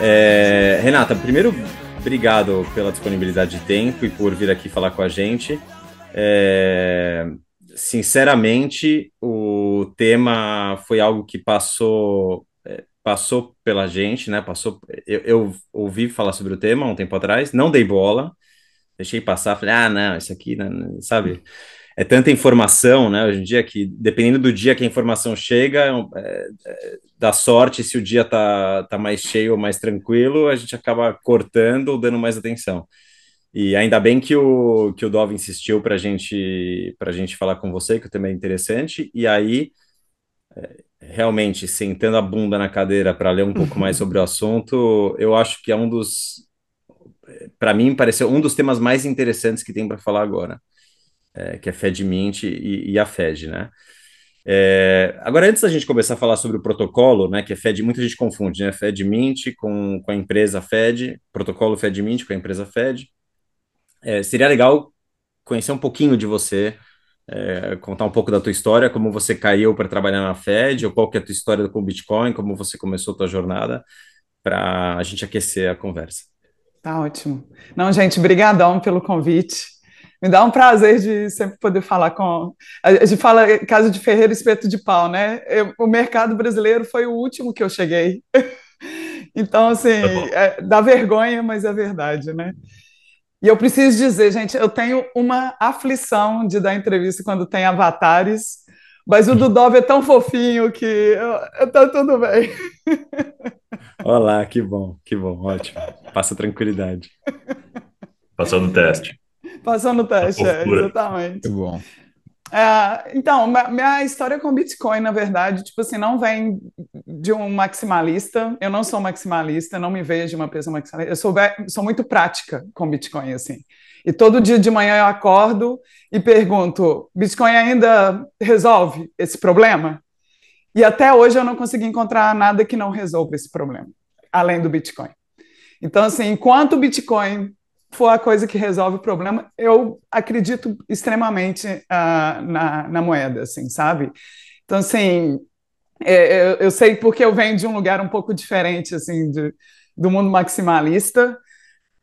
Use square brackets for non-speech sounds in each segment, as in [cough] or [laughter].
É, Renata, primeiro, obrigado pela disponibilidade de tempo e por vir aqui falar com a gente. É, sinceramente, o tema foi algo que passou é, passou pela gente, né? Passou, eu, eu ouvi falar sobre o tema um tempo atrás, não dei bola, deixei passar, falei, ah, não, isso aqui, não, sabe? é tanta informação, né? Hoje em dia que dependendo do dia que a informação chega, é, é, é, dá sorte se o dia tá, tá mais cheio ou mais tranquilo, a gente acaba cortando ou dando mais atenção. E ainda bem que o que o Dove insistiu para gente para gente falar com você, que também é interessante. E aí é, realmente sentando a bunda na cadeira para ler um pouco mais [laughs] sobre o assunto, eu acho que é um dos é, para mim pareceu um dos temas mais interessantes que tem para falar agora é, que é FedMint e, e a Fed, né? É, agora, antes da gente começar a falar sobre o protocolo, né, que é Fed, muita gente confunde, né, FedMint com, com a empresa Fed, protocolo FedMint com a empresa Fed, é, seria legal conhecer um pouquinho de você, é, contar um pouco da tua história, como você caiu para trabalhar na Fed, ou qual que é a tua história com o Bitcoin, como você começou a tua jornada, para a gente aquecer a conversa. Tá ótimo. Não, gente, brigadão pelo convite. Me dá um prazer de sempre poder falar com. A gente fala caso de Ferreira Espeto de Pau, né? Eu, o mercado brasileiro foi o último que eu cheguei. [laughs] Então, assim, tá é, dá vergonha, mas é verdade, né? E eu preciso dizer, gente, eu tenho uma aflição de dar entrevista quando tem avatares, mas o uhum. Dudov é tão fofinho que eu, tá tudo bem. [laughs] Olá, que bom, que bom, ótimo. Passa tranquilidade. [laughs] Passou no teste. Passou no teste, é, exatamente. Muito bom. É, então, minha história com Bitcoin, na verdade, tipo assim, não vem de um maximalista. Eu não sou maximalista, não me vejo de uma pessoa maximalista. Eu sou, sou muito prática com Bitcoin, assim. E todo dia de manhã eu acordo e pergunto: Bitcoin ainda resolve esse problema? E até hoje eu não consegui encontrar nada que não resolva esse problema, além do Bitcoin. Então, assim, enquanto o Bitcoin for a coisa que resolve o problema, eu acredito extremamente uh, na, na moeda, assim, sabe? Então, assim, é, é, eu, eu, sei porque eu venho de um lugar um pouco diferente, assim, de, do mundo maximalista,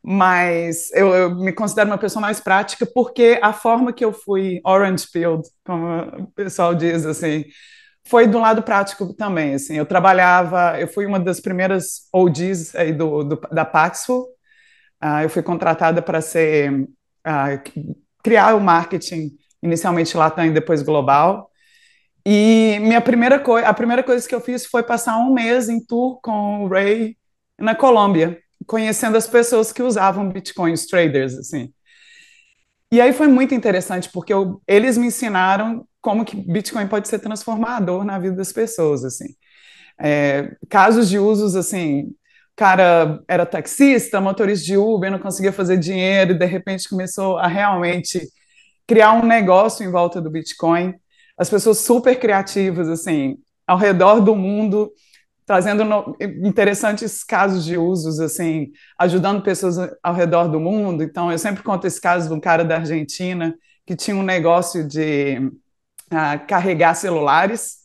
mas eu, eu, me considero uma pessoa mais prática porque a forma que eu fui orange peeled, como o pessoal diz, assim, foi do lado prático também, assim. Eu trabalhava, eu fui uma das primeiras OGs aí do, do da Paxful, ah, eu fui contratada para ser ah, criar o marketing inicialmente Latam e depois global. E minha primeira coisa, a primeira coisa que eu fiz foi passar um mês em tour com o Ray na Colômbia, conhecendo as pessoas que usavam Bitcoin, os traders, assim. E aí foi muito interessante porque eu, eles me ensinaram como que Bitcoin pode ser transformador na vida das pessoas, assim. É, casos de usos assim cara era taxista, motorista de Uber, não conseguia fazer dinheiro e de repente começou a realmente criar um negócio em volta do Bitcoin. As pessoas super criativas, assim, ao redor do mundo, trazendo no... interessantes casos de usos, assim, ajudando pessoas ao redor do mundo. Então, eu sempre conto esse caso de um cara da Argentina que tinha um negócio de uh, carregar celulares,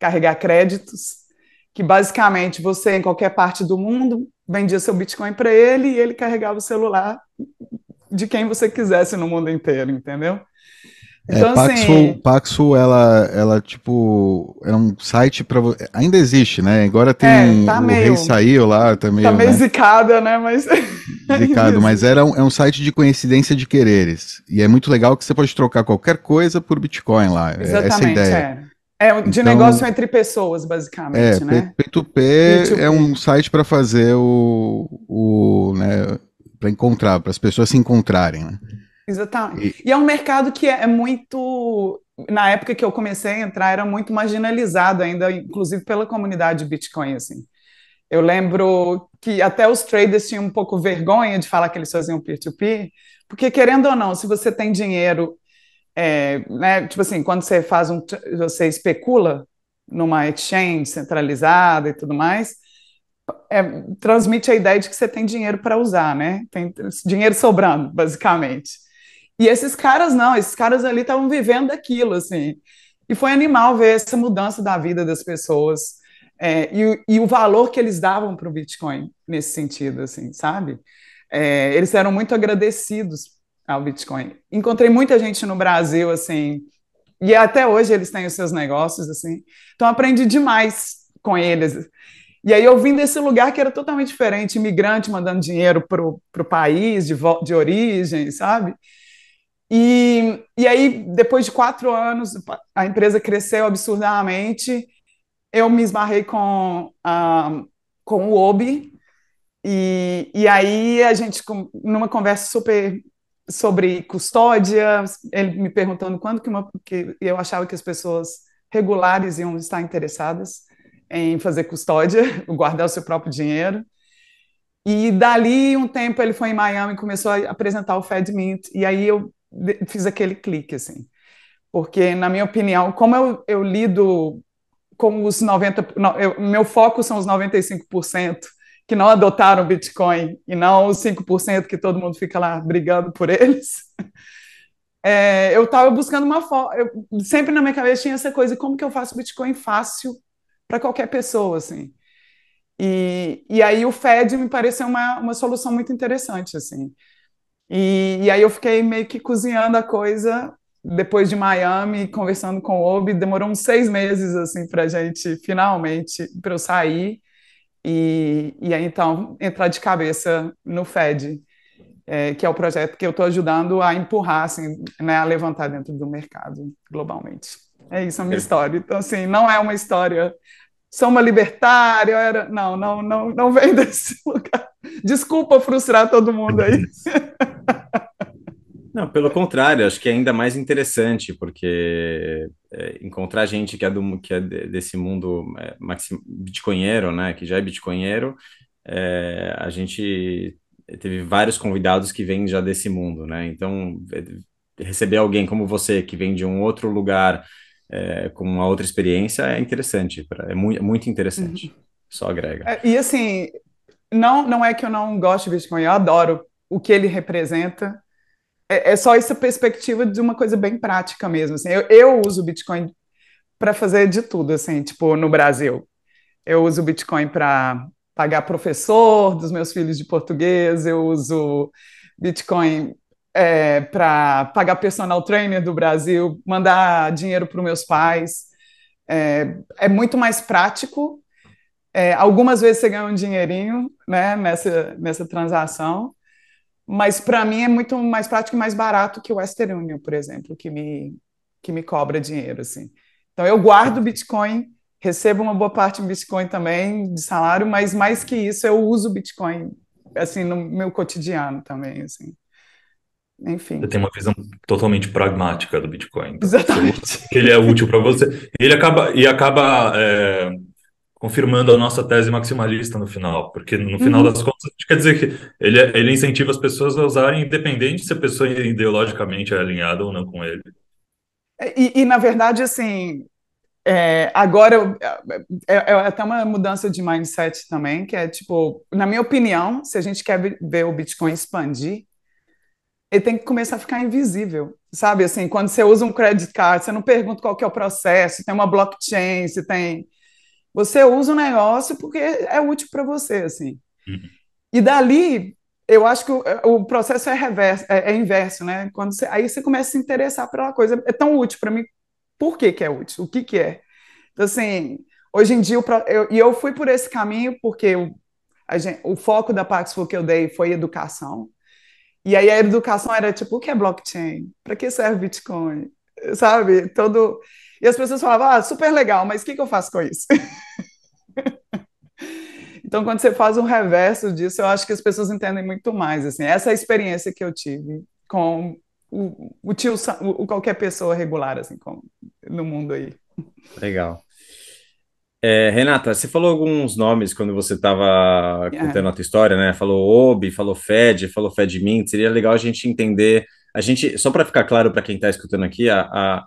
carregar créditos que basicamente você, em qualquer parte do mundo, vendia seu Bitcoin para ele e ele carregava o celular de quem você quisesse no mundo inteiro, entendeu? É, então, é, Paxful, assim... Paxful, ela, ela, tipo, é um site para Ainda existe, né? Agora é, tem é, tá o meio, Rei Saiu lá também. Tá meio, tá né? meio né? zicada, né? Mas... [laughs] Zicado, mas era um, é um site de coincidência de quereres. E é muito legal que você pode trocar qualquer coisa por Bitcoin lá. É Exatamente, essa ideia. É de então, negócio entre pessoas, basicamente, é, né? P2P, P2P é um site para fazer o, o né, para encontrar, para as pessoas se encontrarem, né? Exatamente. E, e é um mercado que é, é muito na época que eu comecei a entrar era muito marginalizado ainda, inclusive pela comunidade Bitcoin, assim. Eu lembro que até os traders tinham um pouco vergonha de falar que eles faziam peer-to-peer, -peer, porque querendo ou não, se você tem dinheiro é, né, tipo assim, quando você faz um, você especula numa exchange centralizada e tudo mais, é, transmite a ideia de que você tem dinheiro para usar, né? Tem dinheiro sobrando, basicamente. E esses caras não, esses caras ali estavam vivendo aquilo, assim. E foi animal ver essa mudança da vida das pessoas é, e, e, o valor que eles davam para o Bitcoin nesse sentido, assim, sabe? É, eles eram muito agradecidos ao Bitcoin. Encontrei muita gente no Brasil, assim, e até hoje eles têm os seus negócios, assim. Então aprendi demais com eles. E aí eu vim desse lugar que era totalmente diferente, imigrante mandando dinheiro para o país de, de origem, sabe? E, e aí, depois de quatro anos, a empresa cresceu absurdamente. Eu me esbarrei com, um, com o Obi, e, e aí a gente, numa conversa super sobre custódia, ele me perguntando quando que, uma, que eu achava que as pessoas regulares iam estar interessadas em fazer custódia, [laughs] guardar o seu próprio dinheiro. E dali um tempo ele foi em Miami e começou a apresentar o Fed Mint, e aí eu fiz aquele clique assim. Porque na minha opinião, como eu, eu lido com os 90, não, eu, meu foco são os 95% que não adotaram Bitcoin e não os 5% que todo mundo fica lá brigando por eles. [laughs] É, eu estava buscando uma forma. Sempre na minha cabeça tinha essa coisa: como que eu faço Bitcoin fácil para qualquer pessoa? Assim. E, e aí o Fed me pareceu uma, uma solução muito interessante. assim. E, e aí eu fiquei meio que cozinhando a coisa depois de Miami, conversando com o Obi. Demorou uns seis meses assim, para a gente, finalmente, para eu sair e, e aí então entrar de cabeça no FED, é, que é o projeto que eu estou ajudando a empurrar, assim, né, a levantar dentro do mercado globalmente. É isso a minha é. história. Então, assim, não é uma história. Sou uma libertária, era... não, não, não, não vem [laughs] desse lugar. Desculpa frustrar todo mundo aí. [laughs] Não, pelo contrário, acho que é ainda mais interessante, porque é, encontrar gente que é, do, que é desse mundo é, maxim, bitcoinheiro, né, que já é bitcoinheiro, é, a gente teve vários convidados que vêm já desse mundo, né, então é, receber alguém como você, que vem de um outro lugar, é, com uma outra experiência, é interessante, é muito, muito interessante, uhum. só agrega. É, e assim, não, não é que eu não gosto de Bitcoin, eu adoro o que ele representa, é, é, só essa perspectiva de uma coisa bem prática mesmo. Assim. Eu, eu uso Bitcoin para fazer de tudo, assim, tipo, no Brasil. Eu uso Bitcoin para pagar professor dos meus filhos de português, eu uso Bitcoin é, para pagar personal trainer do Brasil, mandar dinheiro para os meus pais. É, é, muito mais prático. É, algumas vezes você ganha um dinheirinho né, nessa, nessa transação, mas para mim é muito mais prático e mais barato que o Western Union, por exemplo, que me, que me cobra dinheiro. Assim. Então eu guardo Bitcoin, recebo uma boa parte em Bitcoin também de salário, mas mais que isso eu uso Bitcoin assim no meu cotidiano também. Assim. Enfim. Você tem uma visão totalmente pragmática do Bitcoin. Então Exatamente. Ele é útil para você. Ele acaba e acaba é confirmando a nossa tese maximalista no final, porque no final uhum. das contas quer dizer que ele, é, ele incentiva as pessoas a usarem independente se a pessoa ideologicamente é alinhada ou não com ele. É, e, e na verdade, assim, é, agora é, é, é, até uma mudança de mindset também, que é tipo, na minha opinião, se a gente quer ver o Bitcoin expandir, ele tem que começar a ficar invisível, sabe? Assim, quando você usa um credit card, você não pergunta qual que é o processo, se tem uma blockchain, se tem você usa o negócio porque é útil para você, assim. Uhum. E dali, eu acho que o, o processo é reverso, é, é, inverso, né? Quando você, aí você começa a se interessar pela coisa. É tão útil para mim. Por que, que é útil? O que, que é? Então, assim, hoje em dia, eu, e eu fui por esse caminho porque o, gente, o foco da Pax que eu dei foi educação. E aí a educação era tipo, o que é blockchain? Para que serve Bitcoin? Sabe? Todo e as pessoas falavam, ah, super legal, mas o que, que eu faço com isso? [laughs] Então, quando você faz um reverso disso, eu acho que as pessoas entendem muito mais. Assim, essa é a experiência que eu tive com o, o tio, o, qualquer pessoa regular, assim, com, no mundo aí. Legal. É, Renata, você falou alguns nomes quando você estava é. contando a tua história, né? Falou Obi, falou Fed, falou Fed Mint. Seria legal a gente entender. A gente, só para ficar claro para quem está escutando aqui, a, a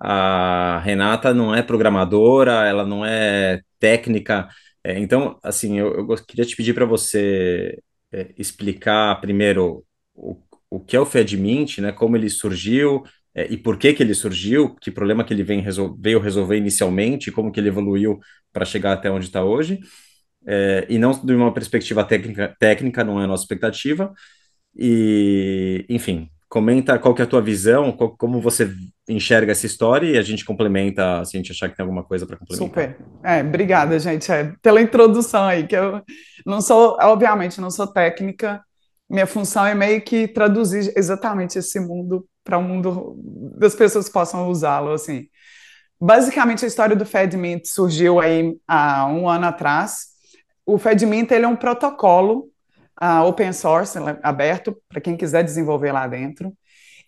a Renata não é programadora, ela não é técnica. É, então, assim, eu, eu, queria te pedir para você é, explicar primeiro o, o que é o FedMint, né, como ele surgiu é, e por que, que ele surgiu, que problema que ele vem resol veio resolver inicialmente, como que ele evoluiu para chegar até onde está hoje. É, e não de uma perspectiva técnica, técnica, não é a nossa expectativa. E, enfim, comenta qual que é a tua visão, qual, como você enxerga essa história e a gente complementa se a gente achar que tem alguma coisa para complementar. Super. É, obrigada, gente, é, pela introdução aí, que eu não sou, obviamente, não sou técnica, minha função é meio que traduzir exatamente esse mundo para o um mundo das pessoas que possam usá-lo, assim. Basicamente, a história do FedMint surgiu aí há um ano atrás. O FedMint, ele é um protocolo a open source, é aberto, para quem quiser desenvolver lá dentro.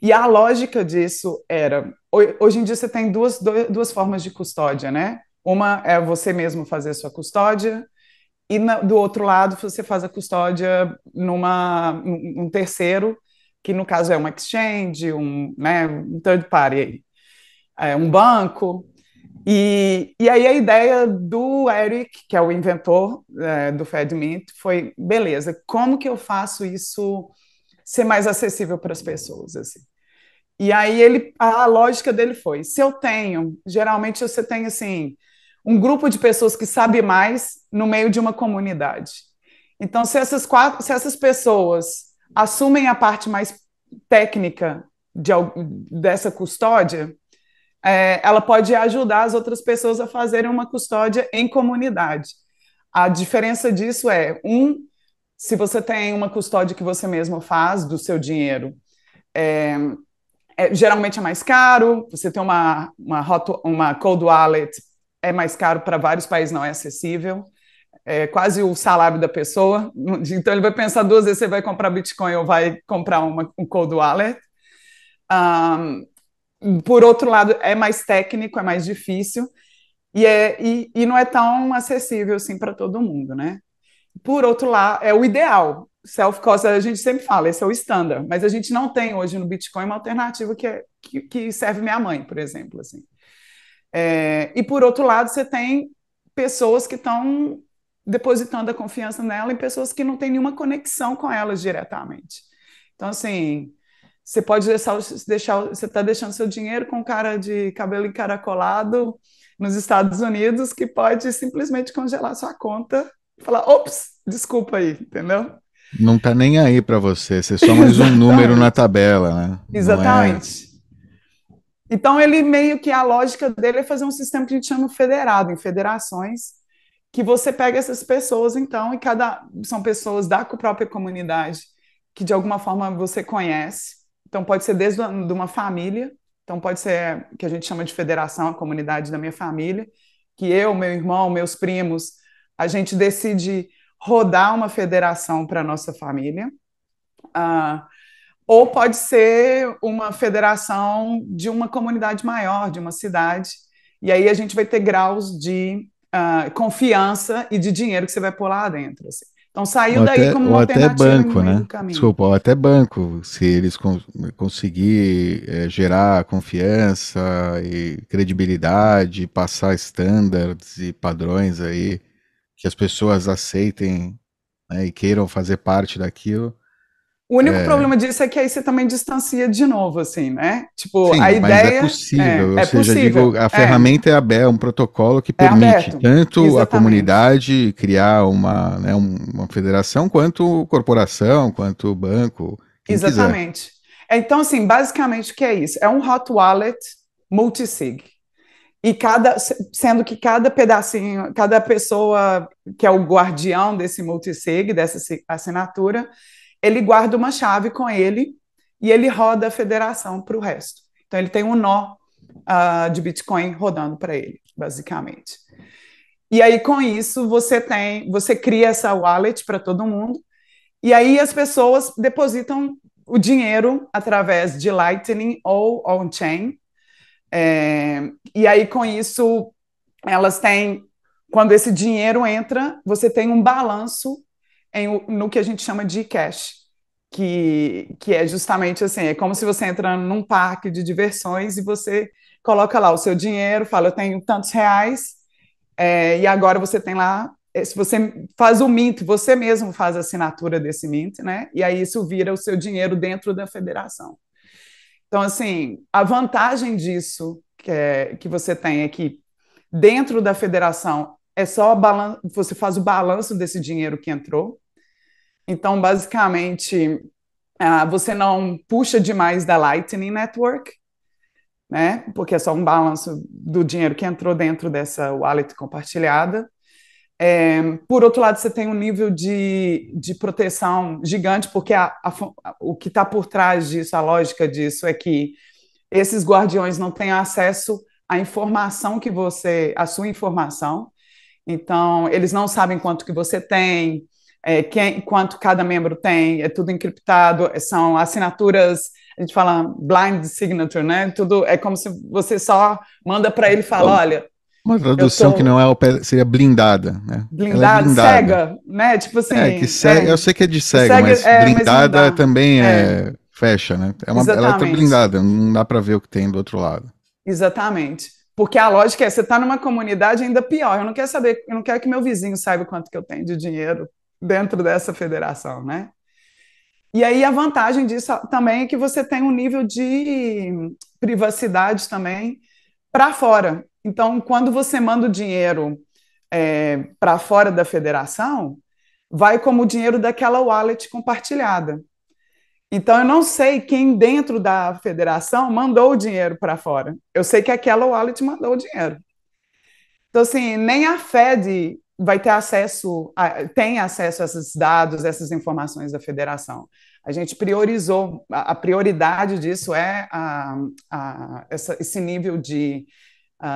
E a lógica disso era: hoje em dia você tem duas, duas formas de custódia, né? Uma é você mesmo fazer sua custódia, e na, do outro lado você faz a custódia numa um terceiro, que no caso é um exchange, um, né, um third party, é um banco. E, e aí a ideia do Eric, que é o inventor é, do FedMint, foi, beleza, como que eu faço isso ser mais acessível para as pessoas, assim? E aí ele, a lógica dele foi, se eu tenho, geralmente você tem, assim, um grupo de pessoas que sabe mais no meio de uma comunidade. Então, se essas, quatro, se essas pessoas assumem a parte mais técnica de, dessa custódia, é, ela pode ajudar as outras pessoas a fazerem uma custódia em comunidade. A diferença disso é, um, se você tem uma custódia que você mesmo faz do seu dinheiro, é, é, geralmente é mais caro, você tem uma, uma, hot, uma cold wallet, é mais caro para vários países, não é acessível, é quase o salário da pessoa, [laughs] então ele vai pensar duas vezes você vai comprar Bitcoin ou vai comprar uma, um cold wallet. Um, por outro lado, é mais técnico, é mais difícil e, é, e, e não é tão acessível assim para todo mundo, né? Por outro lado, é o ideal. Self-cost, a gente sempre fala, esse é o standard, mas a gente não tem hoje no Bitcoin uma alternativa que, é, que, que serve minha mãe, por exemplo. Assim. É, e por outro lado, você tem pessoas que estão depositando a confiança nela em pessoas que não têm nenhuma conexão com elas diretamente. Então, assim, você pode deixar, deixar você está deixando seu dinheiro com cara de cabelo encaracolado nos Estados Unidos que pode simplesmente congelar sua conta e falar, ops, desculpa aí, entendeu? Não tá nem aí para você, você é só mais um [laughs] número na tabela, né? É Exatamente. Então ele meio que a lógica dele é fazer um sistema que a gente chama federado, em federações, que você pega essas pessoas então e cada são pessoas da própria comunidade que de alguma forma você conhece então, pode ser desde uma, família, então pode ser que a gente chama de federação, a comunidade da minha família, que eu, meu irmão, meus primos, a gente decide rodar uma federação para a nossa família. Uh, ou pode ser uma federação de uma comunidade maior, de uma cidade, e aí a gente vai ter graus de uh, confiança e de dinheiro que você vai pôr lá dentro. Assim. Então saiu ou daí até, como uma ou até banco, né? Desculpa, ou até banco, se eles conseguirem conseguir é, gerar confiança e credibilidade, passar estándares e padrões aí que as pessoas aceitem né, e queiram fazer parte daquilo, o único é. problema disso é que aí você também distancia de novo, assim, né? Tipo, Sim, a é ideia. é possível. É, é seja, possível. Digo, a é. ferramenta é. aberta, é um protocolo que é permite tanto Exatamente. a comunidade criar uma, né, uma federação, quanto corporação, quanto banco. Exatamente. Quiser. Então, assim, basicamente o que é isso? É um hot wallet multisig. E cada, sendo que cada pedacinho, cada pessoa que é o guardião desse multisig, dessa assinatura, ele guarda uma chave com ele e ele roda a federação para o resto. Então, ele tem um nó uh, de Bitcoin rodando para ele, basicamente. E aí, com isso, você tem, você cria essa wallet para todo mundo, e aí as pessoas depositam o dinheiro através de Lightning ou on-chain. É, e aí, com isso, elas têm. Quando esse dinheiro entra, você tem um balanço em, no que a gente chama de cash, que, que é justamente assim, é como se você entra num parque de diversões e você coloca lá o seu dinheiro, fala, eu tenho tantos reais, é, e agora você tem lá, é, se você faz o mint, você mesmo faz a assinatura desse mint, né? E aí isso vira o seu dinheiro dentro da federação. Então, assim, a vantagem disso que, é, que você tem é que dentro da federação é só você faz o balanço desse dinheiro que entrou, então, basicamente, é, você não puxa demais da Lightning Network, né? Porque é só um balanço do dinheiro que entrou dentro dessa wallet compartilhada. É, por outro lado, você tem um nível de, de proteção gigante, porque a, a, o que está por trás disso, a lógica disso, é que esses guardiões não têm acesso à informação que você, à sua informação. Então, eles não sabem quanto que você tem, é, quem, quanto cada membro tem, é tudo encriptado, são assinaturas, a gente fala blind signature, né? Tudo é como se você só manda para ele e fala, olha. Uma tradução tô... que não é seria blindada, né? É blindada, é blindada, cega, né? Tipo assim. É, que cega, é, eu sei que é de cega, cega mas é, blindada mas também é, é. fecha, né? É uma, Exatamente. ela tá blindada, não dá para ver o que tem do outro lado. Exatamente. Porque a lógica é, você está numa comunidade ainda pior. Eu não quero saber, eu não quero que meu vizinho saiba quanto que eu tenho de dinheiro, dentro dessa federação, né? E aí a vantagem disso também é que você tem um nível de privacidade também para fora. Então, quando você manda o dinheiro é, para fora da federação, vai como o dinheiro daquela wallet compartilhada. Então, eu não sei quem dentro da federação mandou o dinheiro para fora. Eu sei que aquela wallet mandou o dinheiro. Então, assim, nem a Fed vai ter acesso, a, tem acesso a esses dados, essas informações da federação. A gente priorizou, a, a prioridade disso é a, a essa, esse nível de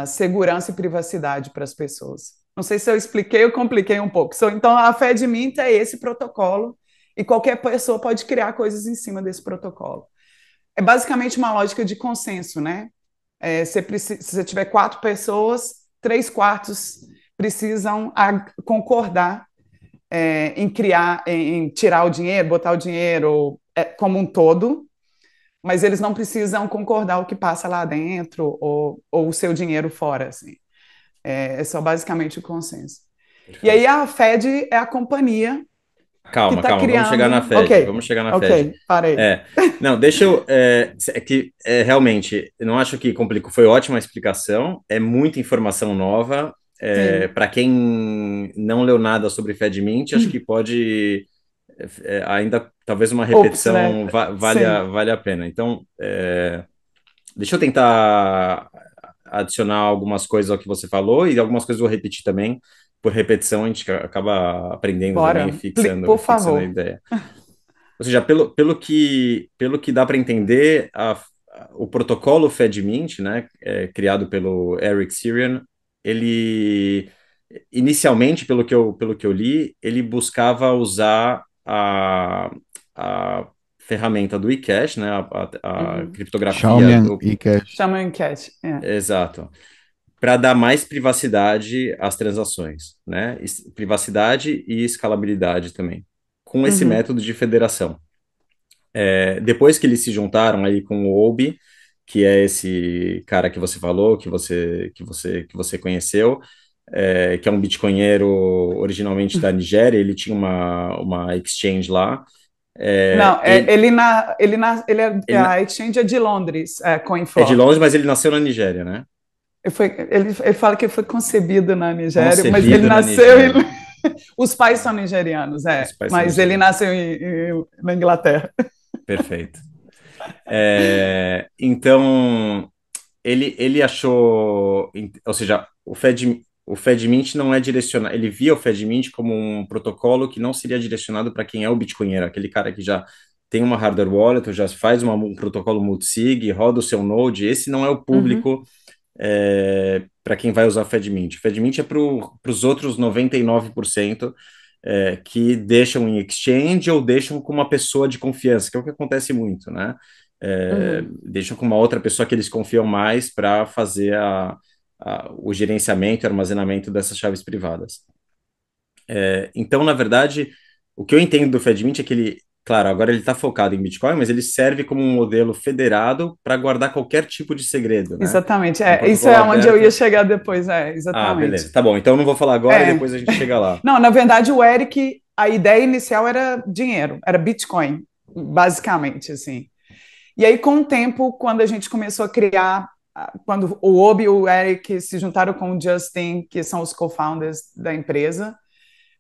segurança e privacidade para as pessoas. Não sei se eu expliquei ou compliquei um pouco. Então, a FedMint é esse protocolo e qualquer pessoa pode criar coisas em cima desse protocolo. É basicamente uma lógica de consenso, né? É, se você tiver quatro pessoas, três quartos precisam concordar é, em criar, em, em, tirar o dinheiro, botar o dinheiro é, como um todo, mas eles não precisam concordar o que passa lá dentro ou, ou o seu dinheiro fora, assim. É, é só basicamente o consenso. E aí a Fed é a companhia Calma, tá calma, criando... vamos chegar na Fed, okay. vamos chegar na okay. Fed. Parei. É, não, deixa eu, é, é que é, realmente, não acho que complicou, foi ótima a explicação, é muita informação nova, é, para quem não leu nada sobre FedMint, acho hum. que pode é, é, ainda talvez uma repetição Ops, né? va vale, a, vale a pena. Então, é, deixa eu tentar adicionar algumas coisas ao que você falou e algumas coisas eu vou repetir também. Por repetição, a gente acaba aprendendo Bora. também, fixando, Por fixando favor. a ideia. Ou seja, pelo, pelo, que, pelo que dá para entender, a, a, o protocolo FedMint, né, é, criado pelo Eric Sirian, ele inicialmente, pelo que eu, pelo que eu li, ele buscava usar a, a ferramenta do eCash, né, a, a uhum. criptografia Xiaomi do eCash. eCash, é. Exato. Para dar mais privacidade às transações, né? Privacidade e escalabilidade também, com esse uhum. método de federação. É, depois que eles se juntaram aí com o OBI, que é esse cara que você falou, que você que você que você conheceu, é, que é um bitcoinheiro originalmente da Nigéria, ele tinha uma, uma exchange lá. Eh, é, não, ele, ele, na, ele, na, ele, é, ele a exchange é de Londres, é, CoinFlow. É de Londres, mas ele nasceu na Nigéria, né? Foi, ele, ele fala que foi concebido na Nigéria, concebido mas ele nasceu. ele, [laughs] os pais são nigerianos, é. Mas ele nigerianos. nasceu em, em, na Inglaterra. Perfeito. É, então, ele, ele achou, ou seja, o Fed o FedMint não é direcionado, ele via o FedMint como um protocolo que não seria direcionado para quem é o bitcoinheiro, aquele cara que já tem uma hardware wallet, já faz uma, um protocolo multisig, roda o seu node, esse não é o público uhum. é, para quem vai usar o FedMint. O FedMint é para os outros 99%, é, que deixam em exchange ou deixam com uma pessoa de confiança, que é o que acontece muito, né? É, uhum. Deixam com uma outra pessoa que eles confiam mais para fazer a, a, o gerenciamento e armazenamento dessas chaves privadas. É, então, na verdade, o que eu entendo do FedMint é que ele, Claro, agora ele está focado em Bitcoin, mas ele serve como um modelo federado para guardar qualquer tipo de segredo. Né? Exatamente. É, isso é onde eu ia chegar depois. É, ah, exatamente. Ah, beleza. Tá bom. Então não vou falar agora é. e depois a gente chega lá. [laughs] Não, na verdade, o Eric, a ideia inicial era dinheiro, era Bitcoin, basicamente, assim. E aí, com o tempo, quando a gente começou a criar, quando o Obi e o Eric se juntaram com o Justin, que são os co-founders da empresa,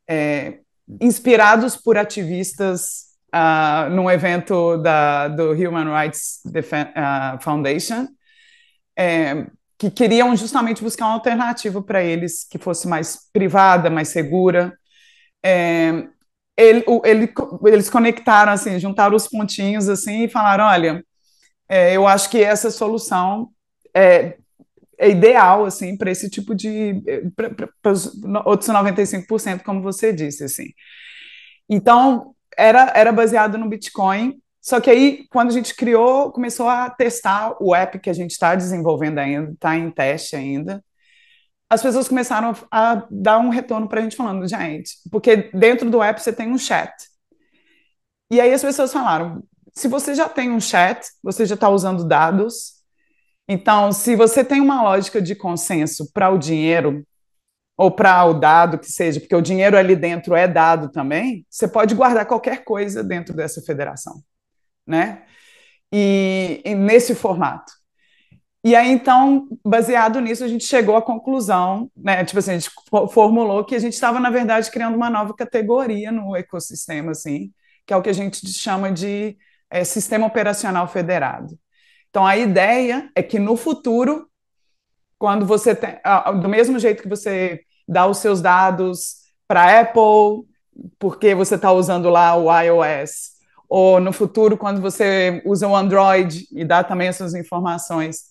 é, inspirados por ativistas uh, num evento da, do Human Rights Defen uh, Foundation, é, que queriam justamente buscar uma alternativa para eles que fosse mais privada, mais segura. É, ele, o, ele, eles conectaram, assim, juntaram os pontinhos assim e falaram: olha, é, eu acho que essa solução é, é ideal assim para esse tipo de para os outros 95%, como você disse assim. Então era, era baseado no Bitcoin. Só que aí, quando a gente criou, começou a testar o app que a gente está desenvolvendo ainda, está em teste ainda. As pessoas começaram a dar um retorno para a gente falando, gente, porque dentro do app você tem um chat. E aí as pessoas falaram, se você já tem um chat, você já está usando dados. Então, se você tem uma lógica de consenso para o dinheiro, ou para o dado que seja, porque o dinheiro ali dentro é dado também, você pode guardar qualquer coisa dentro dessa federação, né? E, e nesse formato. E aí, então, baseado nisso, a gente chegou à conclusão, né? Tipo assim, a gente formulou que a gente estava, na verdade, criando uma nova categoria no ecossistema, assim, que é o que a gente chama de é, sistema operacional federado. Então, a ideia é que no futuro quando você tem, ah, ah, do mesmo jeito que você dá os seus dados para Apple, porque você está usando lá o iOS, ou no futuro, quando você usa o Android e dá também essas informações.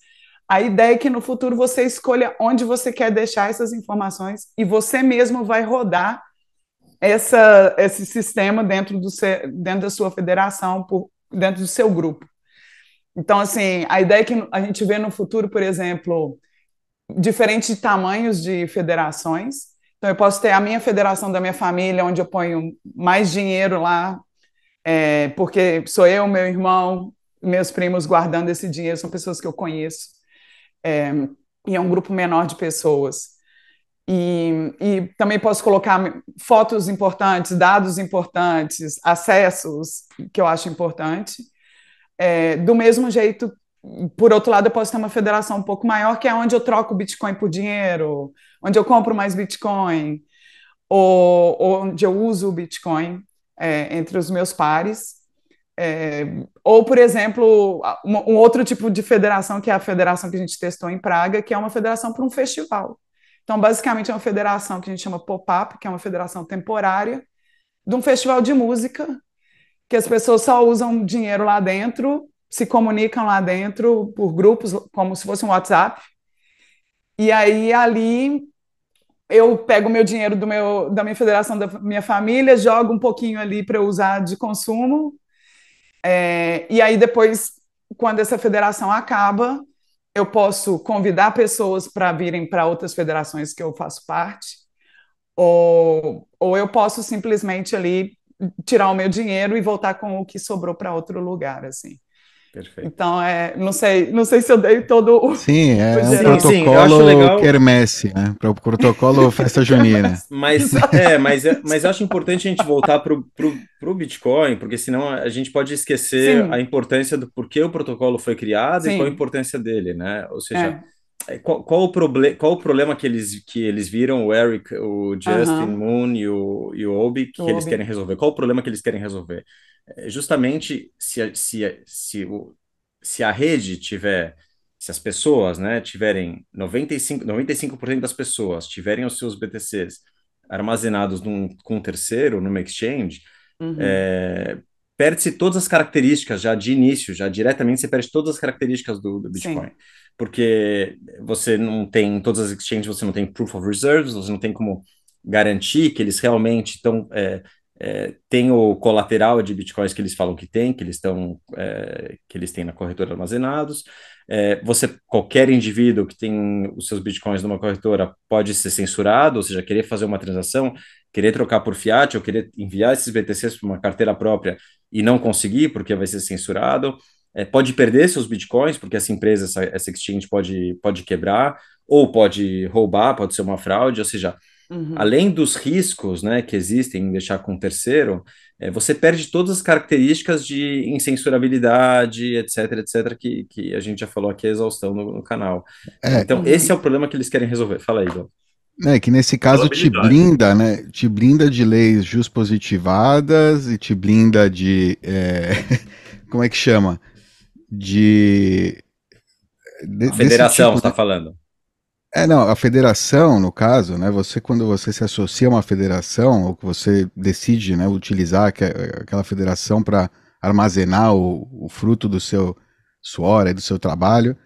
A ideia é que no futuro você escolha onde você quer deixar essas informações e você mesmo vai rodar essa, esse sistema dentro, do seu, dentro da sua federação, por, dentro do seu grupo. Então, assim, a ideia é que a gente vê no futuro, por exemplo, diferentes tamanhos de federações. Então, eu posso ter a minha federação da minha família, onde eu ponho mais dinheiro lá, é, porque sou eu, meu irmão, meus primos guardando esse dinheiro, são pessoas que eu conheço. É, e é um grupo menor de pessoas. E, e, também posso colocar fotos importantes, dados importantes, acessos que eu acho importante. É, do mesmo jeito por outro lado, eu posso ter uma federação um pouco maior, que é onde eu troco Bitcoin por dinheiro, onde eu compro mais Bitcoin, ou, ou onde eu uso o Bitcoin é, entre os meus pares. É, ou, por exemplo, um, um outro tipo de federação, que é a federação que a gente testou em Praga, que é uma federação para um festival. Então, basicamente, é uma federação que a gente chama Pop-Up, que é uma federação temporária, de um festival de música, que as pessoas só usam dinheiro lá dentro se comunicam lá dentro por grupos, como se fosse um WhatsApp. E aí ali eu pego meu dinheiro do meu, da minha federação, da minha família, jogo um pouquinho ali para eu usar de consumo. É, e aí depois, quando essa federação acaba, eu posso convidar pessoas para virem para outras federações que eu faço parte, ou, ou eu posso simplesmente ali tirar o meu dinheiro e voltar com o que sobrou para outro lugar, assim. Perfeito. Então, é, não sei, não sei se eu dei todo o. Sim, é o [laughs] um protocolo sim, legal... quermesse, né? Para o protocolo [laughs] festa junina. mas, é, mas, é, mas acho importante a gente voltar para o Bitcoin, porque senão a gente pode esquecer sim. a importância do porquê o protocolo foi criado sim. e qual a importância dele, né? Ou seja, é. É, qual, qual, o proble qual o problema que eles, que eles viram, o Eric, o Justin uhum. Moon e o, e o Obi, que o eles Obi. querem resolver? Qual o problema que eles querem resolver? É, justamente se, a, se, se, se a rede tiver, se as pessoas né, tiverem 95%, 95 das pessoas tiverem os seus BTCs armazenados num, com um terceiro, numa exchange, uhum. é, perde-se todas as características já de início, já diretamente você perde todas as características do, do Bitcoin. Sim porque você não tem, em todas as exchanges, você não tem proof of reserves, você não tem como garantir que eles realmente estão. É, é, tem o colateral de bitcoins que eles falam que tem, que eles estão é, que eles têm na corretora armazenados. É, você qualquer indivíduo que tem os seus bitcoins numa corretora pode ser censurado, ou seja, querer fazer uma transação, querer trocar por fiat ou querer enviar esses BTCs para uma carteira própria e não conseguir porque vai ser censurado é, pode perder seus bitcoins, porque essa empresa, essa, essa exchange pode, pode quebrar, ou pode roubar, pode ser uma fraude, ou seja, Uhum. Além dos riscos né, que existem em deixar com terceiro, é, você perde todas as características de incensurabilidade, etc, etc, que, que a gente já falou aqui, a é exaustão no, no canal. É, então, esse é o problema que eles querem resolver. Fala aí, Igor. É que nesse caso te blinda, né? Te blinda de leis positivadas e te blinda de. É, [laughs] como é que chama? de. de a federação, tipo, você está né? falando. É, não, a federação, no caso, né? Você, quando você se associa a uma federação, ou que você decide né, utilizar aquela federação para armazenar o, o, fruto do seu suor e do seu trabalho,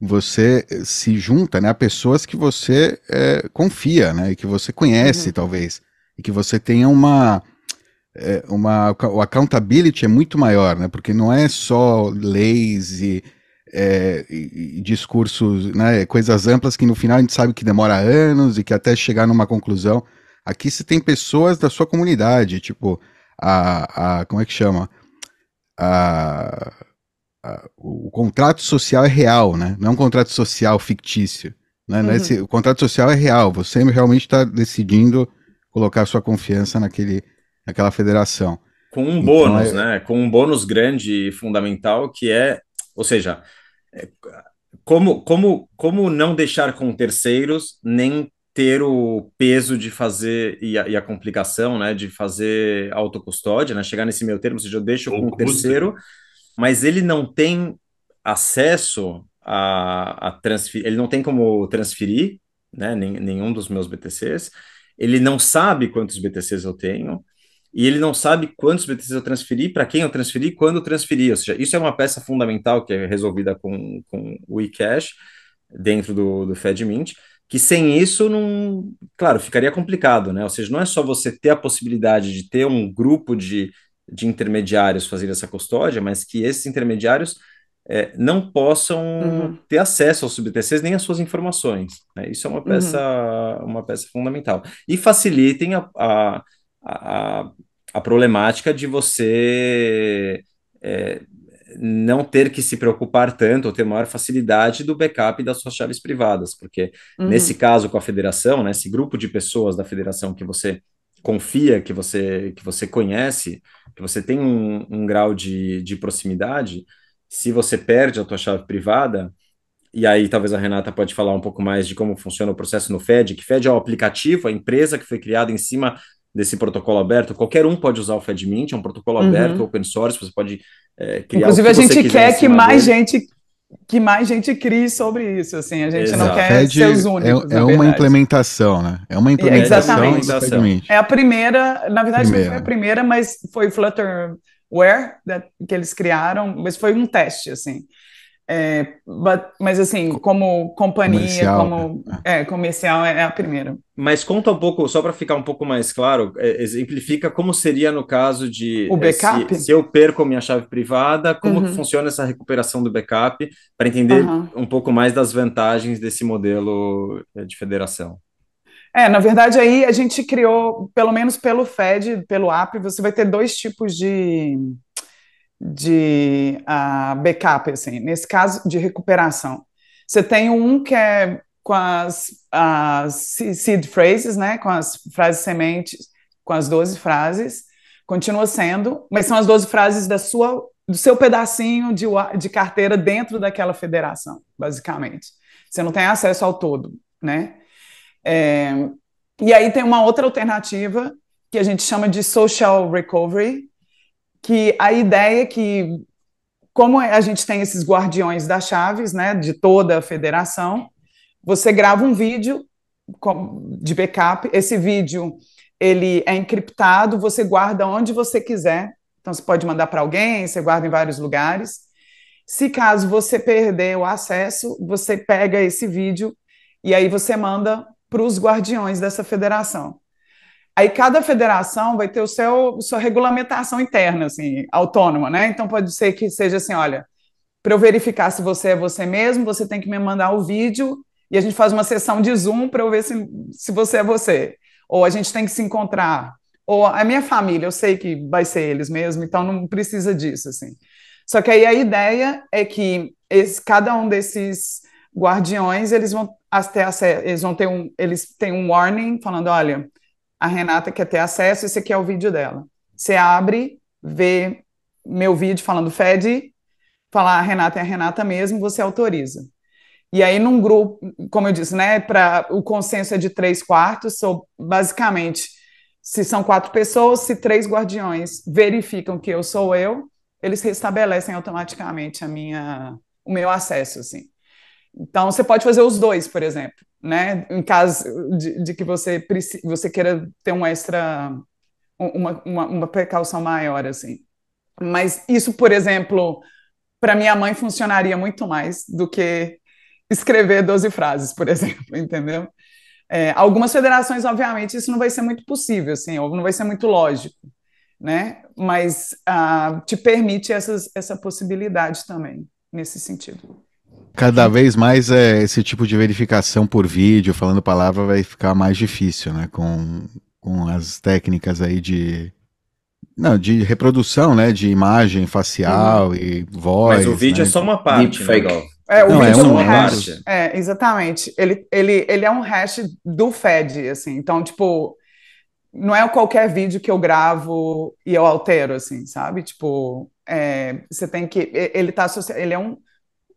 você se junta né, a pessoas que você é, confia, né? E que você conhece, uhum. talvez. E que você tenha uma é uma, o accountability é muito maior, né? Porque não é só leis e, é, e, e discursos, né? É coisas amplas que no final a gente sabe que demora anos e que até chegar numa conclusão. Aqui você tem pessoas da sua comunidade, tipo a, a como é que chama? A, a, o, contrato social é real, né? Não é um contrato social fictício. Né? É uhum. Esse, o contrato social é real. Você realmente está decidindo colocar sua confiança naquele aquela federação. Com um então, bônus, é... né? Com um bônus grande e fundamental que é, ou seja, é, como, como, como não deixar com terceiros, nem ter o peso de fazer e a, e a complicação, né, de fazer autocustódia, né, chegar nesse meio termo, ou seja, eu deixo com o terceiro, mas ele não tem acesso a, a transferir, ele não tem como transferir, né, nenhum dos meus BTCs, ele não sabe quantos BTCs eu tenho, e ele não sabe quantos BTCs eu transferi, para quem eu transferi, quando eu transferi. Ou seja, isso é uma peça fundamental que é resolvida com, com o eCash dentro do, do FedMint, que sem isso, não, claro, ficaria complicado, né? Ou seja, não é só você ter a possibilidade de ter um grupo de, de intermediários fazer essa custódia, mas que esses intermediários é, não possam uhum. ter acesso aos subtcs nem às suas informações. Né? Isso é uma uhum. peça, uhum. uma peça fundamental. E facilitem a, a a, a problemática de você é, não ter que se preocupar tanto ou ter maior facilidade do backup das suas chaves privadas, porque uhum. nesse caso com a federação, né, esse grupo de pessoas da federação que você confia, que você, que você conhece, que você tem um, um grau de, de proximidade, se você perde a tua chave privada, e aí talvez a Renata pode falar um pouco mais de como funciona o processo no Fed, que Fed é o aplicativo, a empresa que foi criada em cima desse protocolo aberto. Qualquer um pode usar o FedMint, é um protocolo uhum. aberto, open source, você pode é, criar Inclusive, que a gente quer que mais dele. gente que mais gente crie sobre isso, assim, a gente Exato. não quer Fed ser os únicos. É, é uma implementação, né? É uma implementação. É, exatamente. É a primeira, na verdade primeira. não foi a primeira, mas foi Flutterware né, que eles criaram, mas foi um teste, assim. É, but, mas assim, como companhia, comercial, como é. é. comercial é a primeira. Mas conta um pouco, só para ficar um pouco mais claro, é, exemplifica como seria no caso de o é, backup? Se, se eu perco minha chave privada, como uhum. que funciona essa recuperação do backup para entender uhum. um pouco mais das vantagens desse modelo é, de federação. É, na verdade, aí a gente criou, pelo menos pelo FED, pelo app, você vai ter dois tipos de de uh, backup, assim, nesse caso de recuperação. Você tem um que é com as uh, seed phrases, né, com as frases sementes, com as 12 frases, continua sendo, mas são as 12 frases da sua, do seu pedacinho de, de carteira dentro daquela federação, basicamente. Você não tem acesso ao todo, né? É, e aí tem uma outra alternativa que a gente chama de social recovery, que a ideia é que, como a gente tem esses guardiões das chaves, né, de toda a federação, você grava um vídeo de backup, esse vídeo ele é encriptado, você guarda onde você quiser, então você pode mandar para alguém, você guarda em vários lugares. Se caso você perder o acesso, você pega esse vídeo e aí você manda para os guardiões dessa federação. Aí cada federação vai ter o seu sua regulamentação interna, assim, autônoma, né? Então pode ser que seja assim, olha, para eu verificar se você é você mesmo, você tem que me mandar o vídeo e a gente faz uma sessão de Zoom para eu ver se, se você é você. Ou a gente tem que se encontrar. Ou a minha família, eu sei que vai ser eles mesmo, então não precisa disso, assim. Só que aí a ideia é que esse, cada um desses guardiões, eles vão ter, eles vão ter um, eles têm um warning falando, olha, a Renata quer ter acesso esse aqui é o vídeo dela. Você abre, vê meu vídeo falando Fed, falar a Renata é a Renata mesmo, você autoriza. E aí, num grupo, como eu disse, né, pra, o consenso é de três quartos, sou basicamente, se são quatro pessoas, se três guardiões verificam que eu sou eu, eles restabelecem automaticamente a minha, o meu acesso, assim. Então, você pode fazer os dois, por exemplo né? Em caso de, de que você, você queira ter um extra, uma, uma, uma precaução maior, assim. Mas isso, por exemplo, para minha mãe funcionaria muito mais do que escrever 12 frases, por [laughs] exemplo, entendeu? É, algumas federações, obviamente, isso não vai ser muito possível, assim, ou não vai ser muito lógico, né? Mas ah, te permite essas, essa possibilidade também, nesse sentido. Cada vez mais é, esse tipo de verificação por vídeo, falando palavra, vai ficar mais difícil, né? Com, com as técnicas aí de. Não, de reprodução, né? De imagem facial e voz. Mas o vídeo né? é só uma parte, né? É, o Não, é vídeo é, um hash. Vários. É, exatamente. Ele, ele, ele é um hash do Fed, assim. Então, tipo, não é qualquer vídeo que eu gravo e eu altero, assim, sabe? Tipo, é, você tem que. Ele tá. Ele é um